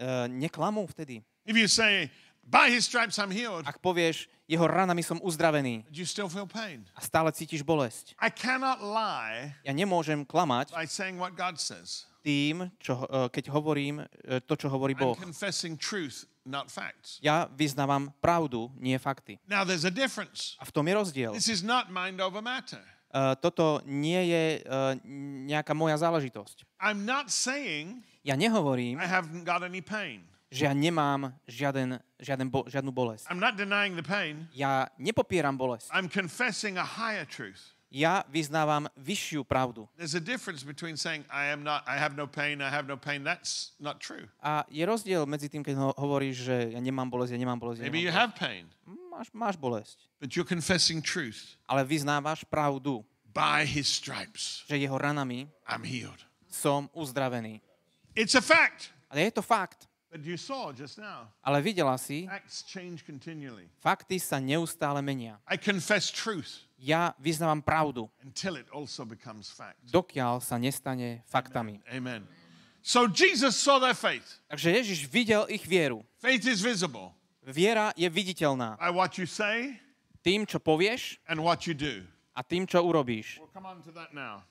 Uh, neklamú vtedy. If you say, by his stripes I'm healed. Ak povieš, jeho ranami som uzdravený. You still feel pain. A stále cítiš bolesť. I cannot lie ja nemôžem klamať by saying what God says. tým, čo, eh, keď hovorím eh, to, čo hovorí Boh. I'm confessing truth, not facts. Ja vyznávam pravdu, nie fakty. Now there's a difference. A v tom je rozdiel. This is not mind over matter. Uh, toto nie je uh, nejaká moja záležitosť. I'm not saying, ja nehovorím, I haven't got any pain že ja nemám žiaden, žiaden bo, žiadnu bolesť. I'm not denying the pain. Ja nepopieram bolesť. I'm confessing a higher truth. Ja vyznávam vyššiu pravdu. There's a difference between saying I am not I have no pain, I have no pain. That's not true. A je rozdiel medzi tým, keď ho, hovoríš, že ja nemám bolesť, ja nemám bolesť. Ja Maybe nemám you have pain. Máš, máš bolesť. But you're confessing truth. Ale vyznávaš pravdu. By his stripes. Že jeho ranami I'm healed. som uzdravený. It's a fact. Ale je to fakt. Ale videla si, fakty sa neustále menia. Ja vyznávam pravdu, dokiaľ sa nestane faktami. Amen. So Jesus saw their faith. Takže Ježiš videl ich vieru. Faith is visible. Viera je viditeľná. By what you say, tým, čo povieš and what you do. a tým, čo urobíš. We'll come on to that now.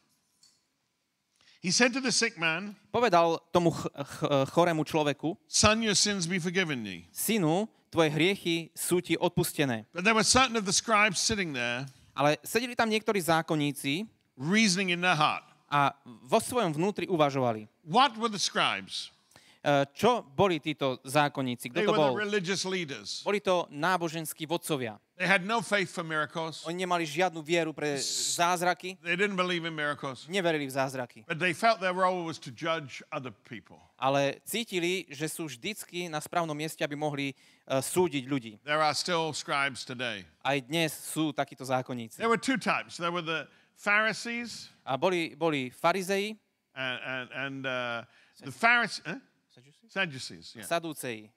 He said to the sick man, povedal tomu ch- ch- chorému človeku, Son, your sins be forgiven thee. Synu, tvoje hriechy sú ti odpustené. But there were certain of the scribes sitting there, Ale sedeli tam niektorí zákonníci reasoning in their heart. a vo svojom vnútri uvažovali. What were the scribes? E, čo boli títo zákonníci? Kto to bol? Boli to náboženskí vodcovia. They had no faith for miracles. Oni nemali žiadnu vieru pre zázraky. They didn't believe in miracles. Neverili v zázraky. But they felt their role was to judge other people. Ale cítili, že sú vždycky na správnom mieste, aby mohli uh, súdiť ľudí. There are still scribes today. Aj dnes sú takíto zákonníci. There were two types. There were the Pharisees. A boli, boli farizei. And, and, and uh, the Pharisees... Sadducees, yeah. Sadduceji.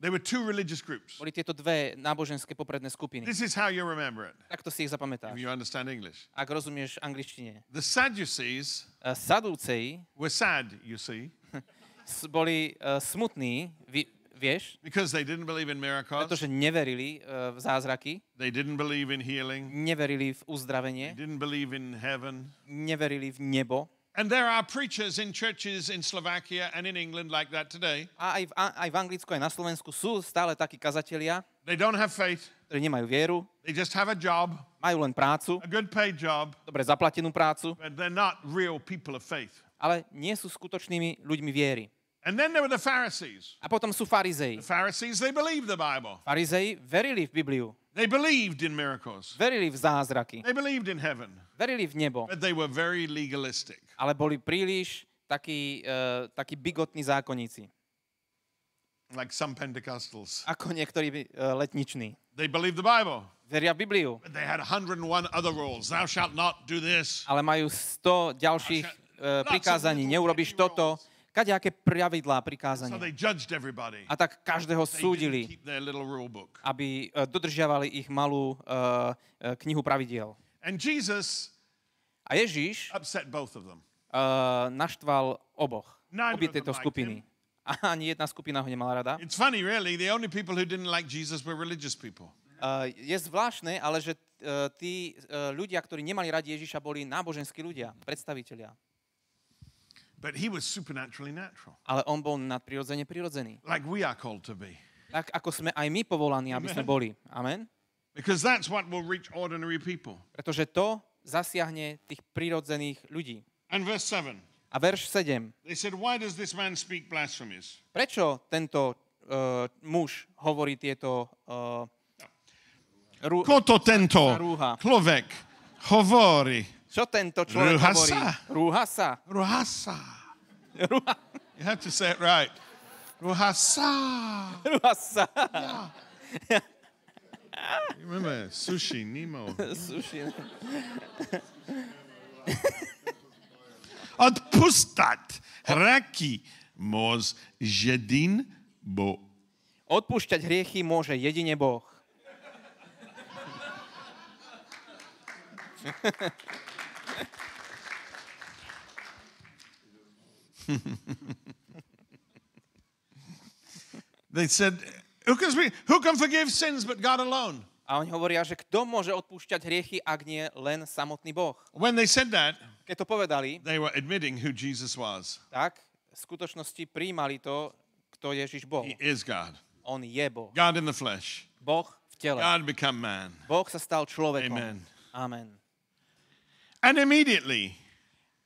There were two religious groups. Boli tieto dve náboženské popredné skupiny. This is how you remember it. Takto si ich zapamätáš. If you understand English. Ak rozumieš angličtine. The Sadducees uh, eh, Sadduceji were sad, you see. boli uh, smutní, vy, vieš? Because they didn't believe in miracles. Pretože neverili uh, v zázraky. They didn't believe in healing. Neverili v uzdravenie. They didn't believe in heaven. Neverili v nebo. And there are preachers in churches in Slovakia and in England like that today. A aj v, aj v Anglicku, aj na Slovensku sú stále takí kazatelia. They don't have faith. Ktorí nemajú vieru. They just have a job. Majú len prácu. A good paid job. Dobre zaplatenú prácu. But they're not real people of faith. Ale nie sú skutočnými ľuďmi viery. And then there were the Pharisees. A potom sú farizei. The Pharisees, they believed the Bible. Farizei verili v Bibliu. They believed in miracles. Verili v zázraky. They believed in heaven. Verili v nebo. But they were very legalistic. Ale boli príliš takí, uh, takí bigotní zákonníci. Like some Pentecostals. Ako niektorí uh, letniční. They believed the Bible. Veria Bibliu. But they had 101 other rules. Thou shalt not do this. Ale majú 100 ďalších uh, prikázaní. Neurobiš toto, kadejaké pravidlá, prikázanie. A tak každého súdili, aby e, dodržiavali ich malú e, e, knihu pravidiel. a Ježíš naštval oboch, obi tieto skupiny. A ani jedna skupina ho nemala rada. Uh, je zvláštne, ale že uh, tí uh, ľudia, ktorí nemali radi Ježiša, boli náboženskí ľudia, predstavitelia. But he was supernaturally natural. Ale on bol nadprirodzene prirodzený. Like we are called to be. Tak ako sme aj my povolaní, aby sme boli. Amen. Because that's what will reach ordinary people. Pretože to zasiahne tých prirodzených ľudí. And verse 7. A verš 7. They said, why does this man speak blasphemies? Prečo tento uh, muž hovorí tieto uh, Koto tento, človek, hovorí čo tento človek Ruhasa. hovorí? Ruhasa. Ruhasa. Ruha. You have to say it right. Ruhasa. Ruhasa. Yeah. yeah. You remember Sushi Nemo? sushi. Odpustať hraky môz jedin bo. Odpúšťať hriechy môže jedine Boh. they said, who can, speak, who can forgive sins but God alone? A oni hovoria, že kto môže odpúšťať hriechy, ak nie len samotný Boh. When they said that, Keď to povedali, they were admitting who Jesus was. tak v skutočnosti príjmali to, kto Ježiš bol. He is God. On je Boh. God in the flesh. Boh v tele. God become man. Boh sa stal človekom. Amen. Amen. And immediately,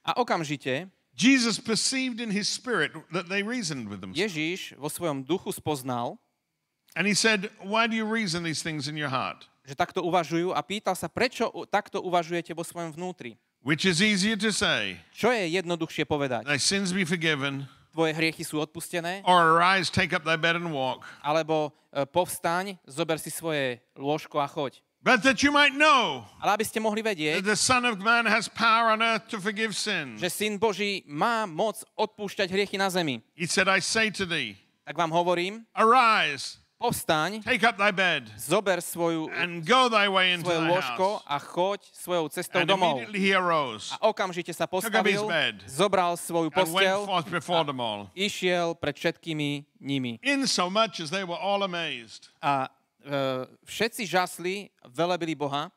a okamžite Jesus perceived in his spirit that they reasoned with themselves. Ježíš vo svojom duchu spoznal, And he said, why do you reason these things in your heart? že takto uvažujú a pýtal sa, prečo takto uvažujete vo svojom vnútri. Which is easier to say. Čo je jednoduchšie povedať? Thy sins be forgiven. Tvoje hriechy sú odpustené. Or arise, take up thy bed and walk. Alebo e, povstaň, zober si svoje lôžko a choď. But that you might know ale aby ste mohli vedieť, that the Son of Man has power on earth to forgive sin. že Syn Boží má moc odpúšťať hriechy na zemi. He said, I say to thee, tak vám hovorím, arise, povstaň, take up thy bed, zober svoju, and go thy way into svoje ložko a choď svojou cestou and domov. He arose, a okamžite sa postavil, bed, zobral svoju postel a išiel pred všetkými nimi. In so much as they were all amazed. A E, všetci žasli, velebili Boha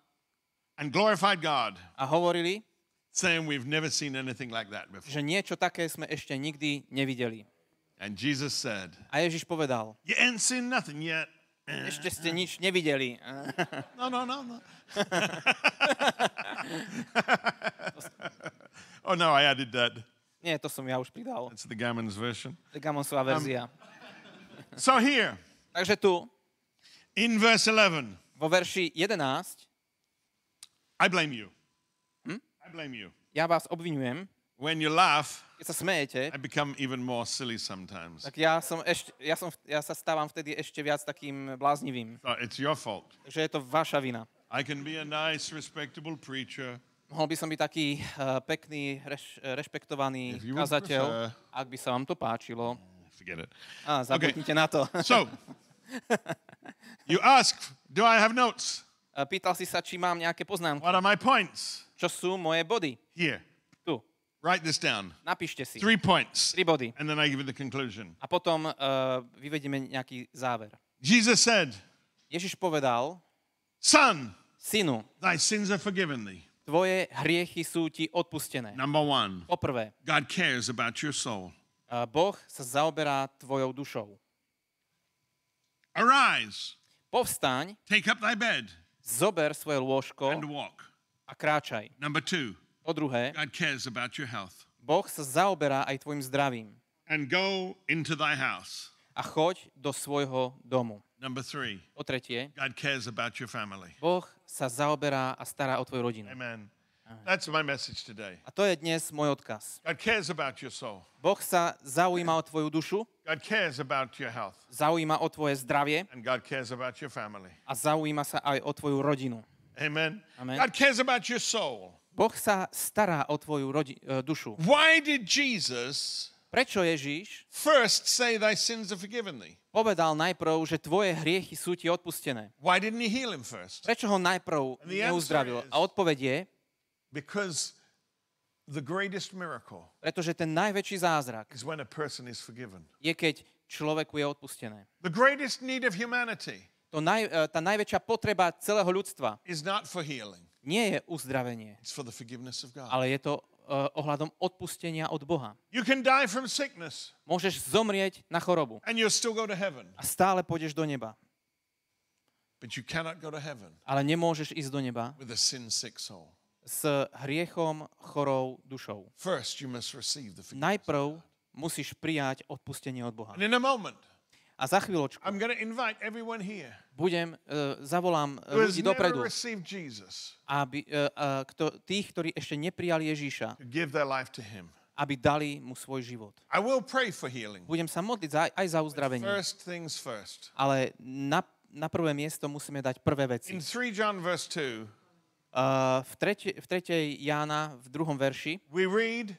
and glorified God. a hovorili, saying we've never seen anything like that before. že niečo také sme ešte nikdy nevideli. And Jesus said, a Ježiš povedal, you ain't seen nothing yet. Ešte ste nič nevideli. No, no, no, no. oh no, I added that. Nie, to som ja už pridal. It's the Gammon's version. The Gammon's verzia. Um, so here. Takže tu. In verse 11. Vo verši 11. I blame you. Hm? I blame you. Ja vás obvinujem. When you laugh, keď sa smejete, I become even more silly sometimes. tak ja, som ešte, ja, som, ja sa stávam vtedy ešte viac takým bláznivým. So it's your fault. Že je to vaša vina. I can be a nice, respectable preacher. Mohol by som byť taký uh, pekný, reš, eh, rešpektovaný kazateľ, prefer, ak by sa vám to páčilo. Mm, forget it. Á, zabudnite okay. na to. so, You ask, do I have notes? E, pýtal si sa, či mám nejaké poznámky. What are my points? Čo sú moje body? Here. Tu. Write this down. Napíšte si. Three points. Tri body. And then I give you the conclusion. A potom uh, vyvedieme nejaký záver. Jesus said, Ježiš povedal, Son, synu, thy sins are forgiven thee. Tvoje hriechy sú ti odpustené. Number one. Poprvé. God cares about your soul. E, boh sa zaoberá tvojou dušou. Arise. Povstaň. Take up thy bed. Zober svoje lôžko. And walk. A kráčaj. Number two. Po druhé. God cares about your health. Boh sa zaoberá aj tvojim zdravím. And go into thy house. A choď do svojho domu. Number three. Po tretie. God cares about your family. Boh sa zaoberá a stará o tvoju rodinu. Amen. That's my message today. A to je dnes môj odkaz. God cares about your soul. Boh sa zaujíma o tvoju dušu. God cares about your health. Zaujíma o tvoje zdravie. And God cares about your family. A zaujíma sa aj o tvoju rodinu. Amen. Amen. God cares about your soul. Boh sa stará o tvoju rodi- e, dušu. Why did Jesus Prečo Ježíš First say thy sins are forgiven thee. povedal najprv, že tvoje hriechy sú ti odpustené? Why didn't he heal him first? Prečo ho najprv neuzdravil? A odpoveď je, Because the greatest miracle Pretože ten najväčší zázrak is when a person is forgiven. je, keď človeku je odpustené. The greatest need of humanity To naj, e, tá najväčšia potreba celého ľudstva is not for healing. nie je uzdravenie, It's for the forgiveness of God. ale je to uh, ohľadom odpustenia od Boha. You can die from sickness Môžeš zomrieť na chorobu and you'll still go to heaven. a stále pôjdeš do neba, But you cannot go to heaven ale nemôžeš ísť do neba with a sin sick soul s hriechom, chorou dušou. First, you must receive the Najprv musíš prijať odpustenie od Boha. in a moment, a za chvíľočku I'm invite everyone here, budem, uh, zavolám e, ľudí dopredu, Jesus, aby, uh, uh, kto, tých, ktorí ešte neprijali Ježíša, aby dali mu svoj život. I will pray for healing. Budem sa modliť za, aj za uzdravenie. First first. Ale na, na prvé miesto musíme dať prvé veci. In 3 John verse 2, v, tretie, v 3. Jána v 2. verši we read,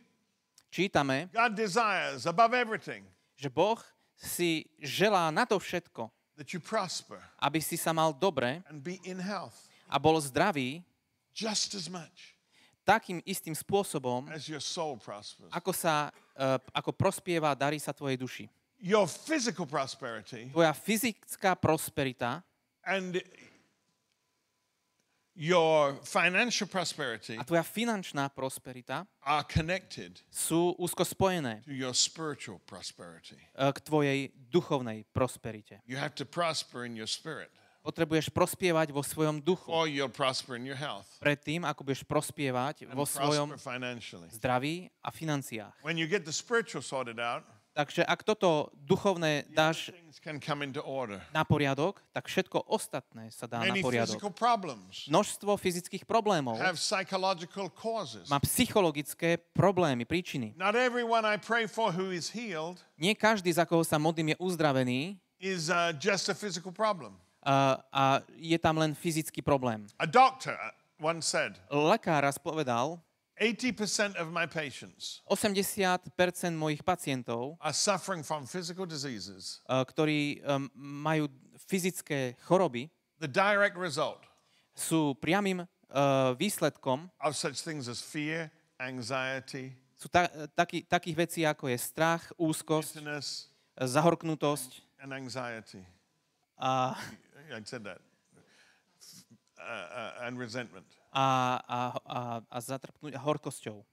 čítame, God desires above everything, že Boh si želá na to všetko, that you prosper, aby si sa mal dobre and be in health, a bol zdravý just as much, takým istým spôsobom, as your soul prospers. ako sa uh, ako prospieva darí sa tvojej duši. Your physical prosperity, tvoja fyzická prosperita and your financial prosperity a tvoja finančná prosperita are connected sú úzko spojené to your spiritual prosperity. E, k tvojej duchovnej prosperite. You have to prosper in your spirit. Potrebuješ prospievať vo svojom duchu. Or you'll Predtým, ako budeš prospievať vo svojom zdraví a financiách. Takže ak toto duchovné dáš na poriadok, tak všetko ostatné sa dá na poriadok. Množstvo fyzických problémov má psychologické problémy, príčiny. Nie každý, za koho sa modlím, je uzdravený, uh, a je tam len fyzický problém. Uh, Lekár raz povedal, 80% of my patients 80% mojich pacientov are suffering from physical diseases, eh, ktorí eh, majú fyzické choroby, the direct result sú priamým eh, výsledkom of such things as fear, anxiety, sú ta, taký, takých vecí, ako je strach, úzkosť, zahorknutosť and, and anxiety. a, I said that. Uh, uh, and resentment. A, a a, a zatrpnúť horkosťou.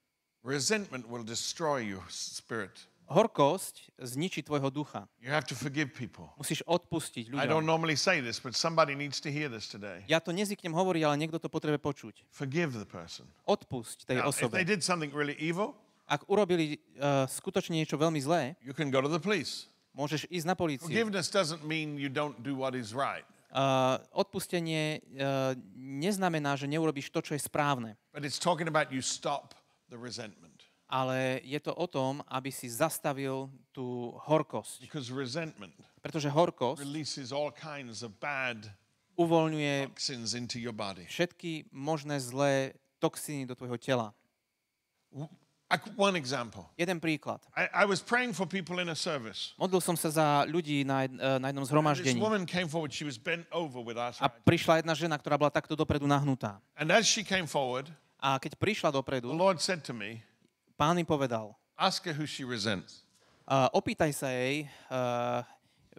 Resentment will destroy your spirit. Horkosť zničí tvojho ducha. You have to forgive people. Musíš odpustiť ľuďom. I don't normally say this, but somebody needs to hear this today. Ja to nezvyknem hovoriť, ale niekto to potrebuje počuť. Forgive the person. Odpusť tej Now, osobe. If they did something really evil, ak urobili uh, skutočne niečo veľmi zlé, you can go to the police. Môžeš ísť na políciu. Forgiveness doesn't mean you don't do what is right. Eh, odpustenie uh, neznamená, že neurobiš to, čo je správne. But it's talking about you stop the resentment. Ale je to o tom, aby si zastavil tú horkosť. Because resentment Pretože horkosť releases all kinds of bad uvoľňuje všetky možné zlé toxíny do tvojho tela one example. Jeden príklad. I, I was praying for people in a service. Modlil som sa za ľudí na, eh, na jednom zhromaždení. woman came forward, she was bent over with A prišla jedna žena, ktorá bola takto dopredu nahnutá. And as she came forward, a keď prišla dopredu, the Lord said to me, pán im povedal, ask her who she resents. A opýtaj sa jej, uh,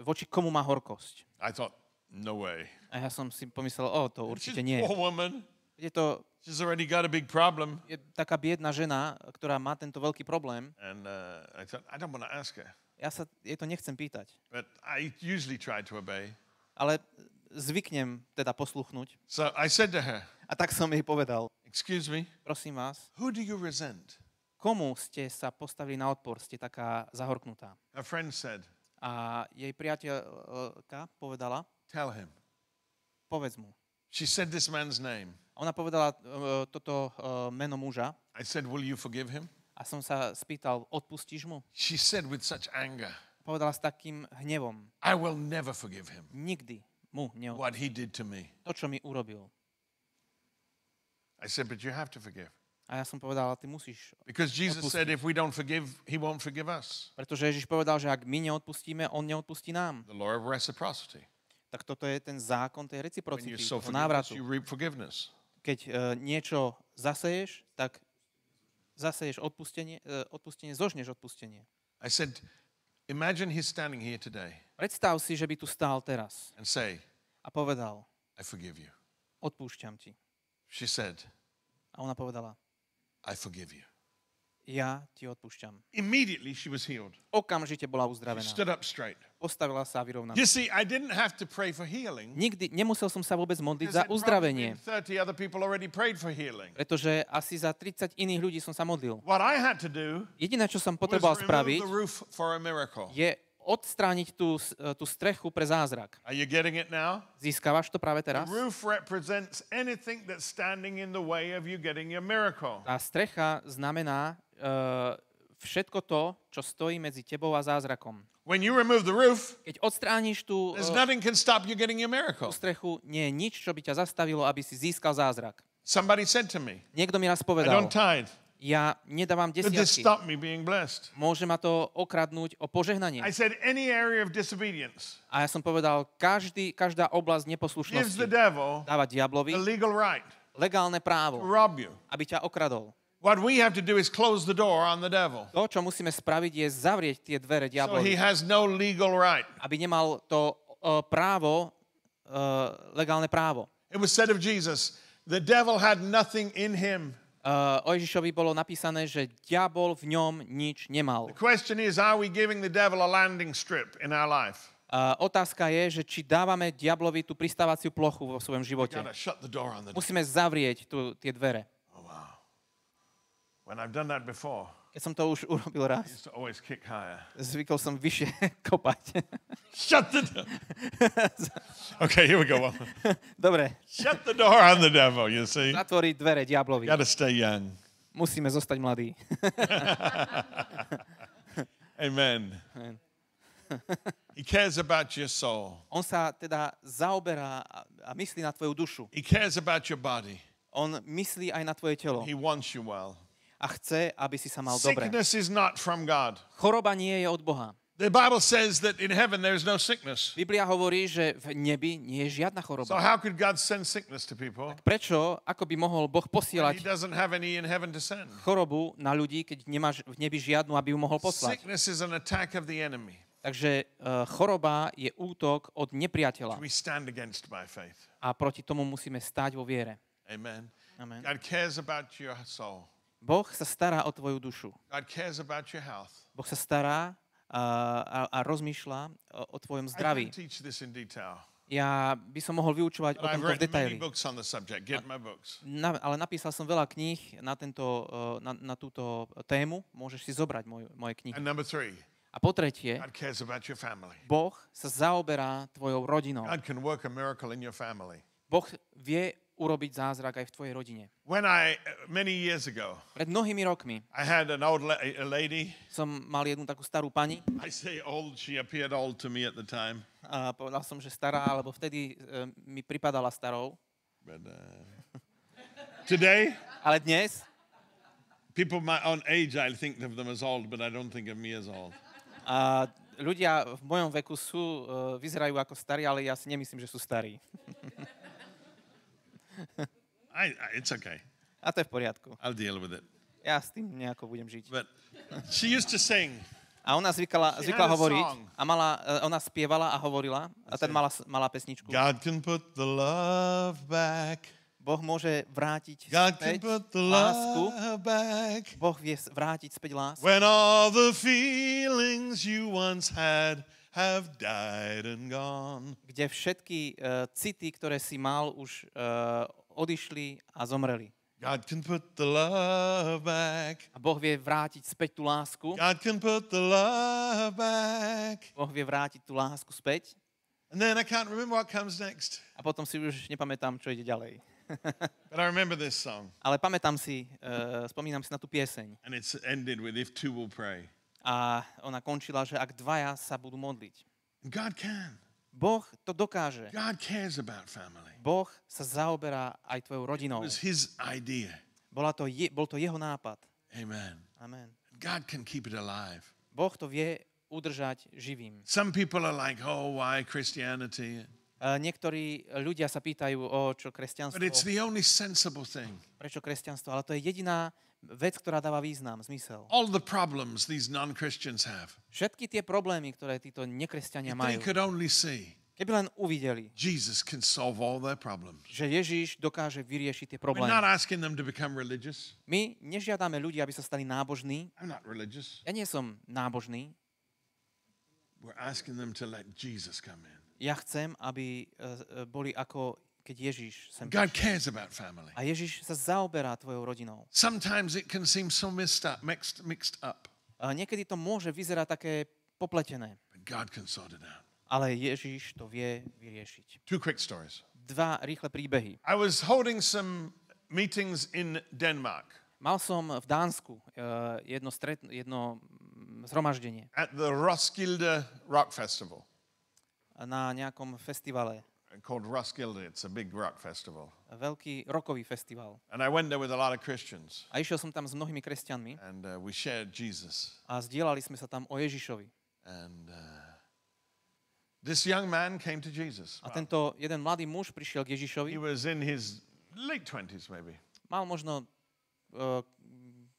voči komu má horkosť. I thought, no way. A ja som si pomyslel, o, to určite nie. Poor woman. Je to She's already got a big problem. je taká biedna žena, ktorá má tento veľký problém. And uh, I thought, I don't want to ask her. Ja sa jej to nechcem pýtať, But I usually try to obey. ale zvyknem teda posluchnúť. So I said to her, A tak som jej povedal, Excuse me, prosím vás, who do you resent? komu ste sa postavili na odpor, ste taká zahorknutá? A friend said, A jej priateľka povedala, Tell him. povedz mu. She said this man's name. A ona povedala uh, toto uh, meno muža. I said, will you forgive him? A som sa spýtal, odpustíš mu? She said with such anger. Povedala s takým hnevom. I will never forgive him. Nikdy mu neodpustím. What he did to me. To, čo mi urobil. I said, but you have to forgive. A ja som povedal, ty musíš Because Jesus odpustiť. said, if we don't forgive, he won't forgive us. Pretože Ježiš povedal, že ak my neodpustíme, on neodpustí nám. The law of reciprocity. Tak toto je ten zákon tej reciprocity, návratu keď e, niečo zaseješ, tak zaseješ odpustenie, e, odpustenie, zožneš odpustenie. I said, imagine he's standing here today Predstav si, že by tu stál teraz and say, a povedal, I forgive you. odpúšťam ti. She said, a ona povedala, I forgive you ja ti odpúšťam. Immediately she was healed. Okamžite bola uzdravená. She stood up straight. Postavila sa vyrovnaná. You see, I didn't have to pray for healing. Nikdy nemusel som sa vôbec modliť za uzdravenie. 30 other people already prayed for healing. Pretože asi za 30 iných ľudí som sa modlil. What I had to do Jediné, čo som potreboval spraviť, the roof for a miracle. je odstrániť tú, e, tú strechu pre zázrak. Are you getting it now? Získavaš to práve teraz? Tá strecha znamená uh, všetko to, čo stojí medzi tebou a zázrakom. When you remove the roof, keď odstrániš tú uh, nothing can stop you getting your miracle. strechu, nie je nič, čo by ťa zastavilo, aby si získal zázrak. Somebody said to me, Niekto mi raz povedal, I don't tithe. ja nedávam desiatky. Môže ma to okradnúť o požehnanie. I said, any area of disobedience a ja som povedal, každý, každá oblasť neposlušnosti dáva diablovi legal right legálne právo, rob you. aby ťa okradol. What we have to do is close the door on the devil. To, čo musíme spraviť, je zavrieť tie dvere diablovi. So he has no legal right. Aby nemal to uh, právo, uh, legálne právo. It was said of Jesus, the devil had nothing in him. Uh, o Ježišovi bolo napísané, že diabol v ňom nič nemal. The question is, are we giving the devil a landing strip in our life? Uh, otázka je, že či dávame diablovi tú pristávaciu plochu vo svojom živote. Musíme zavrieť tu, tie dvere. When I've done that before, keď som to už urobil raz, used to always kick higher. zvykol som vyššie kopať. Shut the door. okay, here we go. Dobre. Shut the door on the devil, you see. Zatvorí dvere diablovi. Gotta stay young. Musíme zostať mladí. Amen. Amen. He cares about your soul. On sa teda zaoberá a myslí na tvoju dušu. He cares about your body. On myslí aj na tvoje telo. He wants you well a chce, aby si sa mal dobre. Choroba nie je od Boha. The Bible says that in heaven there is no sickness. Biblia hovorí, že v nebi nie je žiadna choroba. So how could God send sickness to people? Tak prečo, ako by mohol Boh posielať he doesn't have any in heaven to send. chorobu na ľudí, keď nemá v nebi žiadnu, aby ju mohol poslať? Sickness is an attack of the enemy. Takže uh, choroba je útok od nepriateľa. We stand against by faith. A proti tomu musíme stáť vo viere. Amen. Amen. God cares about your soul. Boh sa stará o tvoju dušu. Boh sa stará a, a, a rozmýšľa o, o tvojom zdraví. Ja by som mohol vyučovať o tomto v detaily. ale napísal som veľa kníh na, tento, na, na túto tému. Môžeš si zobrať moj, moje knihy. A po tretie, Boh sa zaoberá tvojou rodinou. Boh vie urobiť zázrak aj v tvojej rodine. When I, many years ago, Pred mnohými rokmi I had an old lady, som mal jednu takú starú pani. I say old, she appeared old to me at the time. A povedal som, že stará, alebo vtedy e, mi pripadala starou. But, uh, today, Ale dnes people my own age, I think of them as old, but I don't think of me as old. A ľudia v mojom veku sú, uh, vyzerajú ako starí, ale ja si nemyslím, že sú starí. I, I, it's okay. A to je v poriadku. I'll deal with it. Ja s tým nejako budem žiť. But she used to sing. A ona zvykala, zvykala hovoriť a mala, e, ona spievala a hovorila a ten mala, mala pesničku. God can put the love back. Boh môže vrátiť God späť lásku. Boh vie vrátiť späť lásku. When all the feelings you once had have died and gone. Kde všetky uh, city, ktoré si mal, už uh, odišli a zomreli. God can put the love back. A Boh vie vrátiť späť tú lásku. God can put the love back. Boh vie vrátiť tú lásku späť. And then I can't remember what comes next. A potom si už nepamätám, čo ide ďalej. But I remember this song. Ale pamätám si, uh, spomínam si na tú pieseň. And it's ended with if two will pray. A ona končila, že ak dvaja sa budú modliť. God can. Boh to dokáže. God cares about family. Boh sa zaoberá aj tvojou rodinou. It was his idea. Bola to je, bol to jeho nápad. Amen. Amen. God can keep it alive. Boh to vie udržať živým. Some people are like, oh, why Christianity? Uh, niektorí ľudia sa pýtajú, o čo kresťanstvo. But it's the only sensible thing. Prečo kresťanstvo? Ale to je jediná vec, ktorá dáva význam, zmysel. All the problems these non-Christians have. Všetky tie problémy, ktoré títo nekresťania majú. They could only see. Keby len uvideli, Jesus can solve all their problems. že Ježíš dokáže vyriešiť tie problémy. We're not asking them to become religious. My nežiadame ľudí, aby sa stali nábožní. I'm not religious. Ja nie som nábožný. We're asking them to let Jesus come in. Ja chcem, aby e, e, boli ako keď Ježiš sem God cares about family. A Ježiš sa zaoberá tvojou rodinou. Sometimes it can seem so mixed up, mixed, mixed up. A niekedy to môže vyzerať také popletené. But God can sort it out. Ale Ježiš to vie vyriešiť. Two quick stories. Dva rýchle príbehy. I was holding some meetings in Denmark. Mal som v Dánsku uh, jedno, stret, jedno mm, zhromaždenie. At the Roskilde Rock Festival. Na nejakom festivale called Roskilde. It's a big rock festival. Veľký rokový festival. And I went there with a lot of Christians. A išiel som tam s mnohými kresťanmi. And uh, we shared Jesus. A zdieľali sme sa tam o Ježišovi. And uh, this young man came to Jesus. A tento jeden mladý muž prišiel k Ježišovi. He was in his late 20s maybe. Mal možno uh,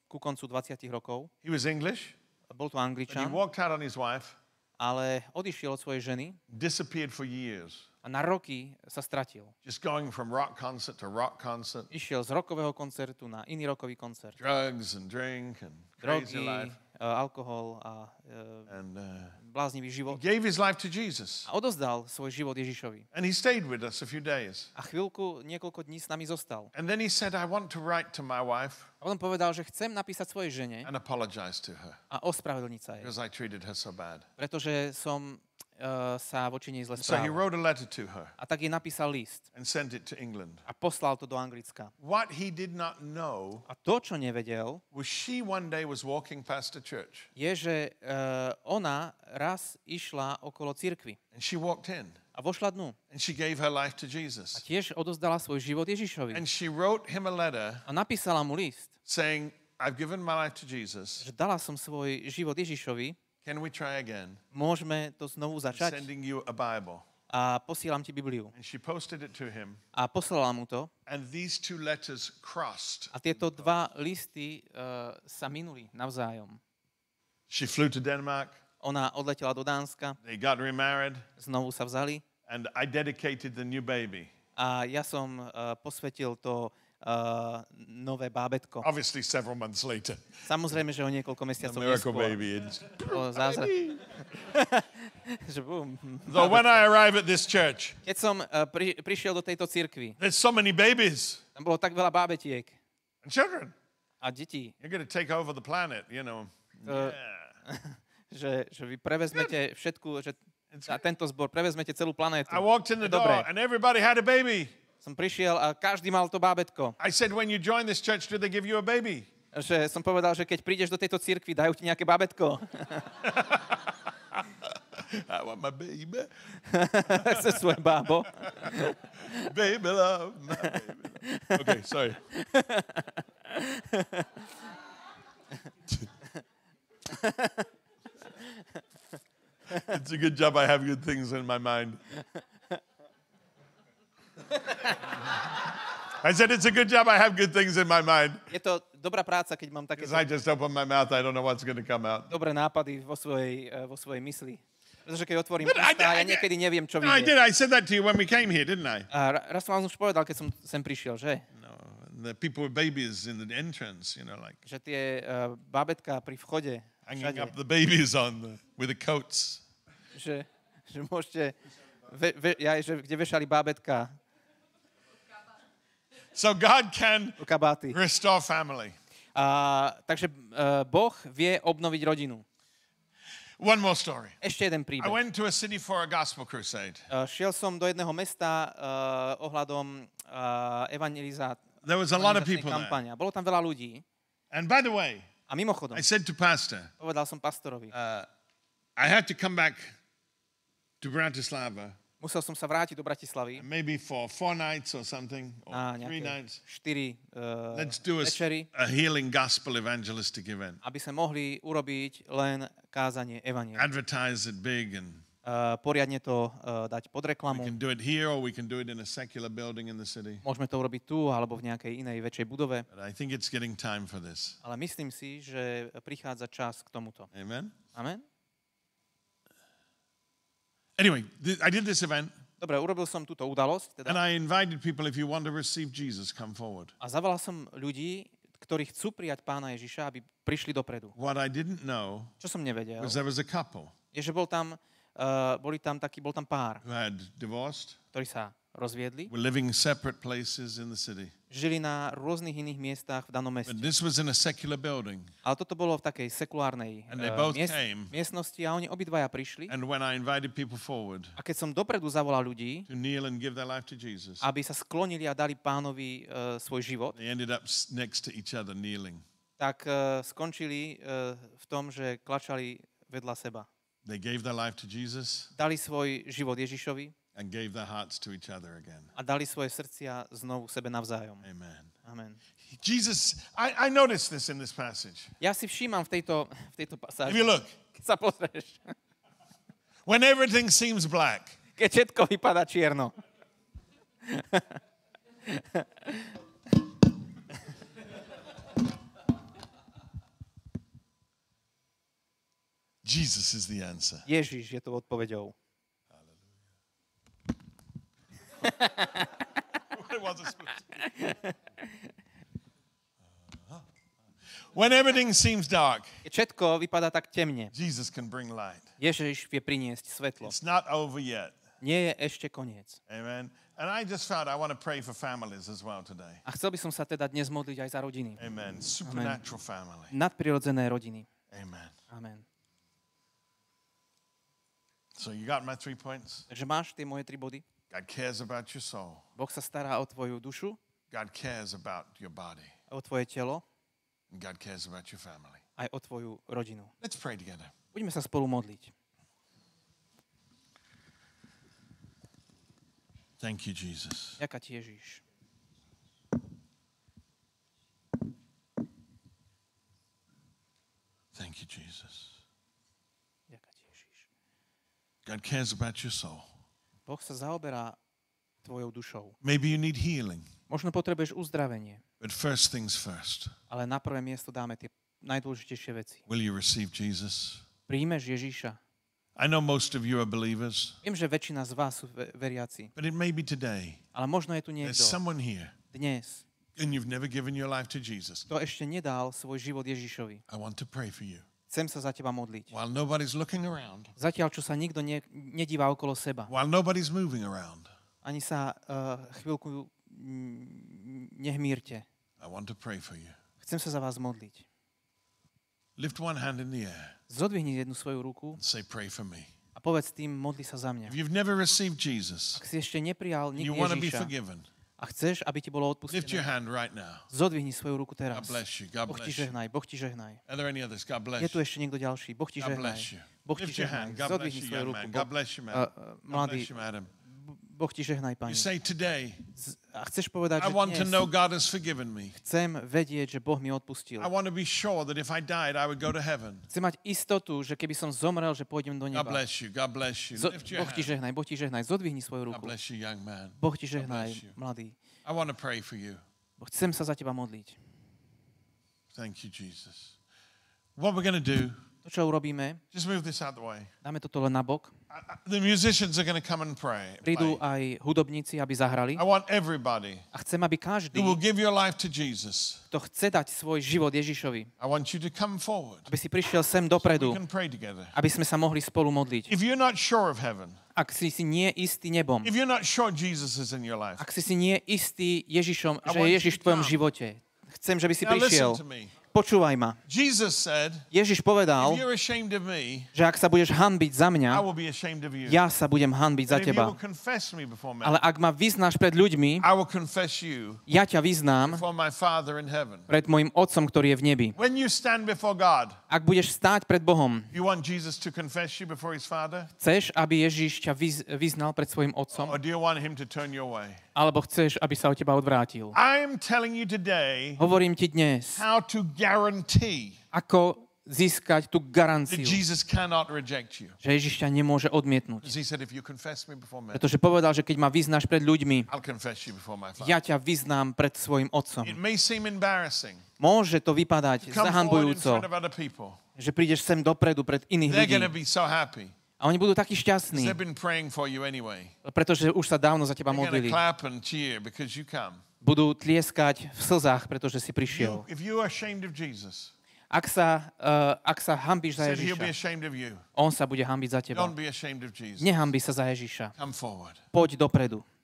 ku koncu 20 rokov. He was English. Bol to angličan. He walked out on his wife. Ale odišiel od svojej ženy. Disappeared for years a na roky sa stratil. Just going from rock concert to rock concert. Išiel z rokového koncertu na iný rokový koncert. Drugs and drink and crazy Drogy, life. Uh, alkohol a uh, and, uh, bláznivý život. He gave his life to Jesus. A odozdal svoj život Ježišovi. And he stayed with us a few days. A chvíľku, niekoľko dní s nami zostal. And then he said, I want to write to my wife. A potom povedal, že chcem napísať svojej žene. And apologize to her. A ospravedlniť sa jej. Because I treated her so bad. Pretože som Eh, sa voči nej zle správal. So he wrote a letter to her. tak jej napísal list. And sent it to England. A poslal to do Anglicka. What he did not know a to, čo nevedel, was she one day was walking past a church. je, že uh, ona raz išla okolo cirkvi. And she walked in. A vošla dnu. And she gave her life to Jesus. A tiež odozdala svoj život Ježišovi. And she wrote him a letter. A napísala mu list. Saying, I've given my life to Jesus. Že dala som svoj život Ježišovi. Can we try again? Môžeme to znovu začať? Sending you a Bible. A posielam ti Bibliu. And she posted it to him. A poslala mu to. And these two letters crossed. A tieto dva listy uh, sa minuli navzájom. She flew to Denmark. Ona odletela do Dánska. They got remarried. Znovu sa vzali. And I dedicated the new baby. A ja som uh, posvetil to uh, nové bábetko. Obviously several months later. Samozrejme, že o niekoľko mesiacov neskôr. baby. O zázrak. že bum. So when I arrive at this church, keď som uh, pri, prišiel do tejto cirkvi, there's so many babies. Tam bolo tak veľa bábetiek. And children. A deti. You're going to take over the planet, you know. Uh, yeah. že, že vy prevezmete všetku, že a tento zbor, prevezmete celú planétu. I walked in the door Dobre. and everybody had a baby som prišiel a každý mal to bábetko. I said, when you join this church, do they give you a baby? Že som povedal, že keď prídeš do tejto cirkvi, dajú ti nejaké bábetko. I want my baby. Chce svoje bábo. baby love, my baby Okay, sorry. It's a good job I have good things in my mind. I said, it's a good job I have good things in my mind. Je to dobrá práca, keď mám také... I just open my mouth, I don't know what's going to come out. Dobré nápady vo svojej, eh, vo svojej mysli. Pretože keď otvorím ústa, ja niekedy neviem, čo no, I did, I said that to you when we came here, didn't I? A raz som vám už povedal, keď som sem prišiel, že? No, the people with babies in the entrance, you know, like... Že tie uh, pri vchode, Hanging všade, up the babies on the, with the coats. Že, že môžete... Ve, ve, ja, že, kde vešali bábetka so God can restore family. A, takže uh, Boh vie obnoviť rodinu. One more story. Ešte jeden príbeh. I went to a city for a gospel crusade. Uh, šiel som do jedného mesta uh, ohľadom uh, evangelizácie. There was a lot of people kampania. there. Bolo tam veľa ľudí. And by the way, a mimochodom, I said to pastor, povedal som pastorovi, uh, I had to come back to Bratislava Musel som sa vrátiť do Bratislavy. Maybe for four nights or something, or a three nights. Štyri uh, Let's do a, večeri, a healing gospel evangelistic event. Aby sme mohli urobiť len kázanie evanielia. Advertise it big and Uh, poriadne to uh, dať pod reklamu. Here, Môžeme to urobiť tu alebo v nejakej inej väčšej budove. Ale myslím si, že prichádza čas k tomuto. Amen. Amen. Anyway, I did this event. Dobre, urobil som túto udalosť. Teda. And I invited people, if you want to receive Jesus, come forward. A zavolal som ľudí, ktorí chcú prijať pána Ježiša, aby prišli dopredu. What I didn't know Čo som nevedel, was there was a couple je, že bol tam, uh, boli tam taký, bol tam pár, who had divorced, ktorí sa rozviedli. Were living in separate places in the city. Žili na rôznych iných miestach v danom meste. But this was in a secular building. Ale toto bolo v takej sekulárnej and they eh, both miest, came. miestnosti a oni obidvaja prišli. And when I invited people forward, a keď som dopredu zavolal ľudí, to kneel and give their life to Jesus, aby sa sklonili a dali pánovi uh, svoj život, they ended up next to each other kneeling. tak uh, skončili uh, v tom, že klačali vedľa seba. They gave their life to Jesus. Dali svoj život Ježišovi and gave their hearts to each other again. A dali svoje srdcia znovu sebe navzájom. Amen. Amen. Jesus, I, I noticed this in this passage. Ja si všímam v tejto, v tejto pasáži. If you look. Keď sa pozrieš. When everything seems black. Keď všetko vypadá čierno. Jesus is the answer. Ježiš je to odpoveďou it wasn't split. When everything seems dark, všetko vypadá tak temne, Jesus can bring light. Ježiš vie priniesť svetlo. It's not over yet. Nie je ešte koniec. Amen. And I just felt I want to pray for families as well today. A chcel by som sa teda dnes modliť aj za rodiny. Amen. Supernatural family. Nadprirodzené rodiny. Amen. Amen. So you got my three points? Takže máš tie moje tri body? God cares about your soul. Boh sa stará o tvoju dušu. God cares about your body. O tvoje telo. And God cares about your family. Aj o tvoju rodinu. Let's pray together. Budeme sa spolu modliť. Thank you, Jesus. Ďaká ti, Ježiš. Thank you, Jesus. Ďaká ti, God cares about your soul. Boh sa zaoberá tvojou dušou. Maybe you need healing. Možno potrebuješ uzdravenie. But first things first. Ale na prvé miesto dáme tie najdôležitejšie veci. Will you receive Jesus? Príjmeš Ježíša. I know most of you are believers. Viem, že väčšina z vás sú veriaci. But it may be today. Ale možno je tu niekto. There's someone here. Dnes. And you've never given your life to Jesus. To ešte nedal svoj život Ježišovi. I want to pray for you. Chcem sa za teba modliť. While nobody's looking around. Zatiaľ, čo sa nikto ne, nedíva okolo seba. While nobody's moving around. Ani sa uh, chvíľku mm, nehmírte. I want to pray for you. Chcem sa za vás modliť. Lift one hand in the air. Zodvihni jednu svoju ruku. say pray for me. A povedz tým, modli sa za mňa. If you've never received Jesus, Ak si ešte neprijal nikdy Ježiša, you want to be forgiven a chceš, aby ti bolo odpustené, Lift your hand right now. zodvihni svoju ruku teraz. God bless you. God boh ti žehnaj, Boh ti žehnaj. Are there any others? God bless Je tu ešte niekto ďalší, Boh ti žehnaj. Uh, boh ti žehnaj, zodvihni svoju ruku. Uh, mladý, Boh ti žehnaj, Pane. You say today, Z- a chceš povedať, že I want to dnes know God has forgiven me. chcem vedieť, že Boh mi odpustil. I want to be sure that if I died, I would go to heaven. Chcem mať istotu, že keby som zomrel, že pôjdem do neba. God bless you, God bless you. Zo- boh ti žehnaj, Boh ti žehnaj, zodvihni svoju God ruku. bless you, young man. Boh ti žehnaj, mladý. I want to pray for you. Chcem sa za teba modliť. Thank you, Jesus. What we're going to do, To, čo urobíme, just move this out of the way. dáme toto len na bok. The musicians are going to come and pray. Prídu aj hudobníci, aby zahrali. I want everybody. A chcem, aby každý, will give your life to Jesus, To chce dať svoj život Ježišovi, I want you to come forward, aby si prišiel sem dopredu, so we can pray together. aby sme sa mohli spolu modliť. If you're not sure of heaven, ak si si nie istý nebom, if you're not sure Jesus is in your life, ak si si nie istý Ježišom, že je Ježiš v tvojom živote, chcem, že by si prišiel. Now, počúvaj ma. Ježiš povedal, že ak sa budeš hanbiť za mňa, ja sa budem hanbiť za teba. Ale ak ma vyznáš pred ľuďmi, ja ťa vyznám pred môjim Otcom, ktorý je v nebi ak budeš stáť pred Bohom, chceš, aby Ježíš ťa vyznal pred svojim otcom? Alebo chceš, aby sa od teba odvrátil? Hovorím ti dnes, ako získať tú garanciu, že Ježiš ťa nemôže odmietnúť. Pretože povedal, že keď ma vyznáš pred ľuďmi, ja ťa vyznám pred svojim otcom. Môže to vypadať zahambujúco, že prídeš sem dopredu pred iných ľudí. A oni budú takí šťastní, pretože už sa dávno za teba modlili. Budú tlieskať v slzách, pretože si prišiel. Ak sa, uh, ak sa hambíš za Ježiša, on sa bude hambiť za teba. Nehambi sa za Ježiša. Poď dopredu.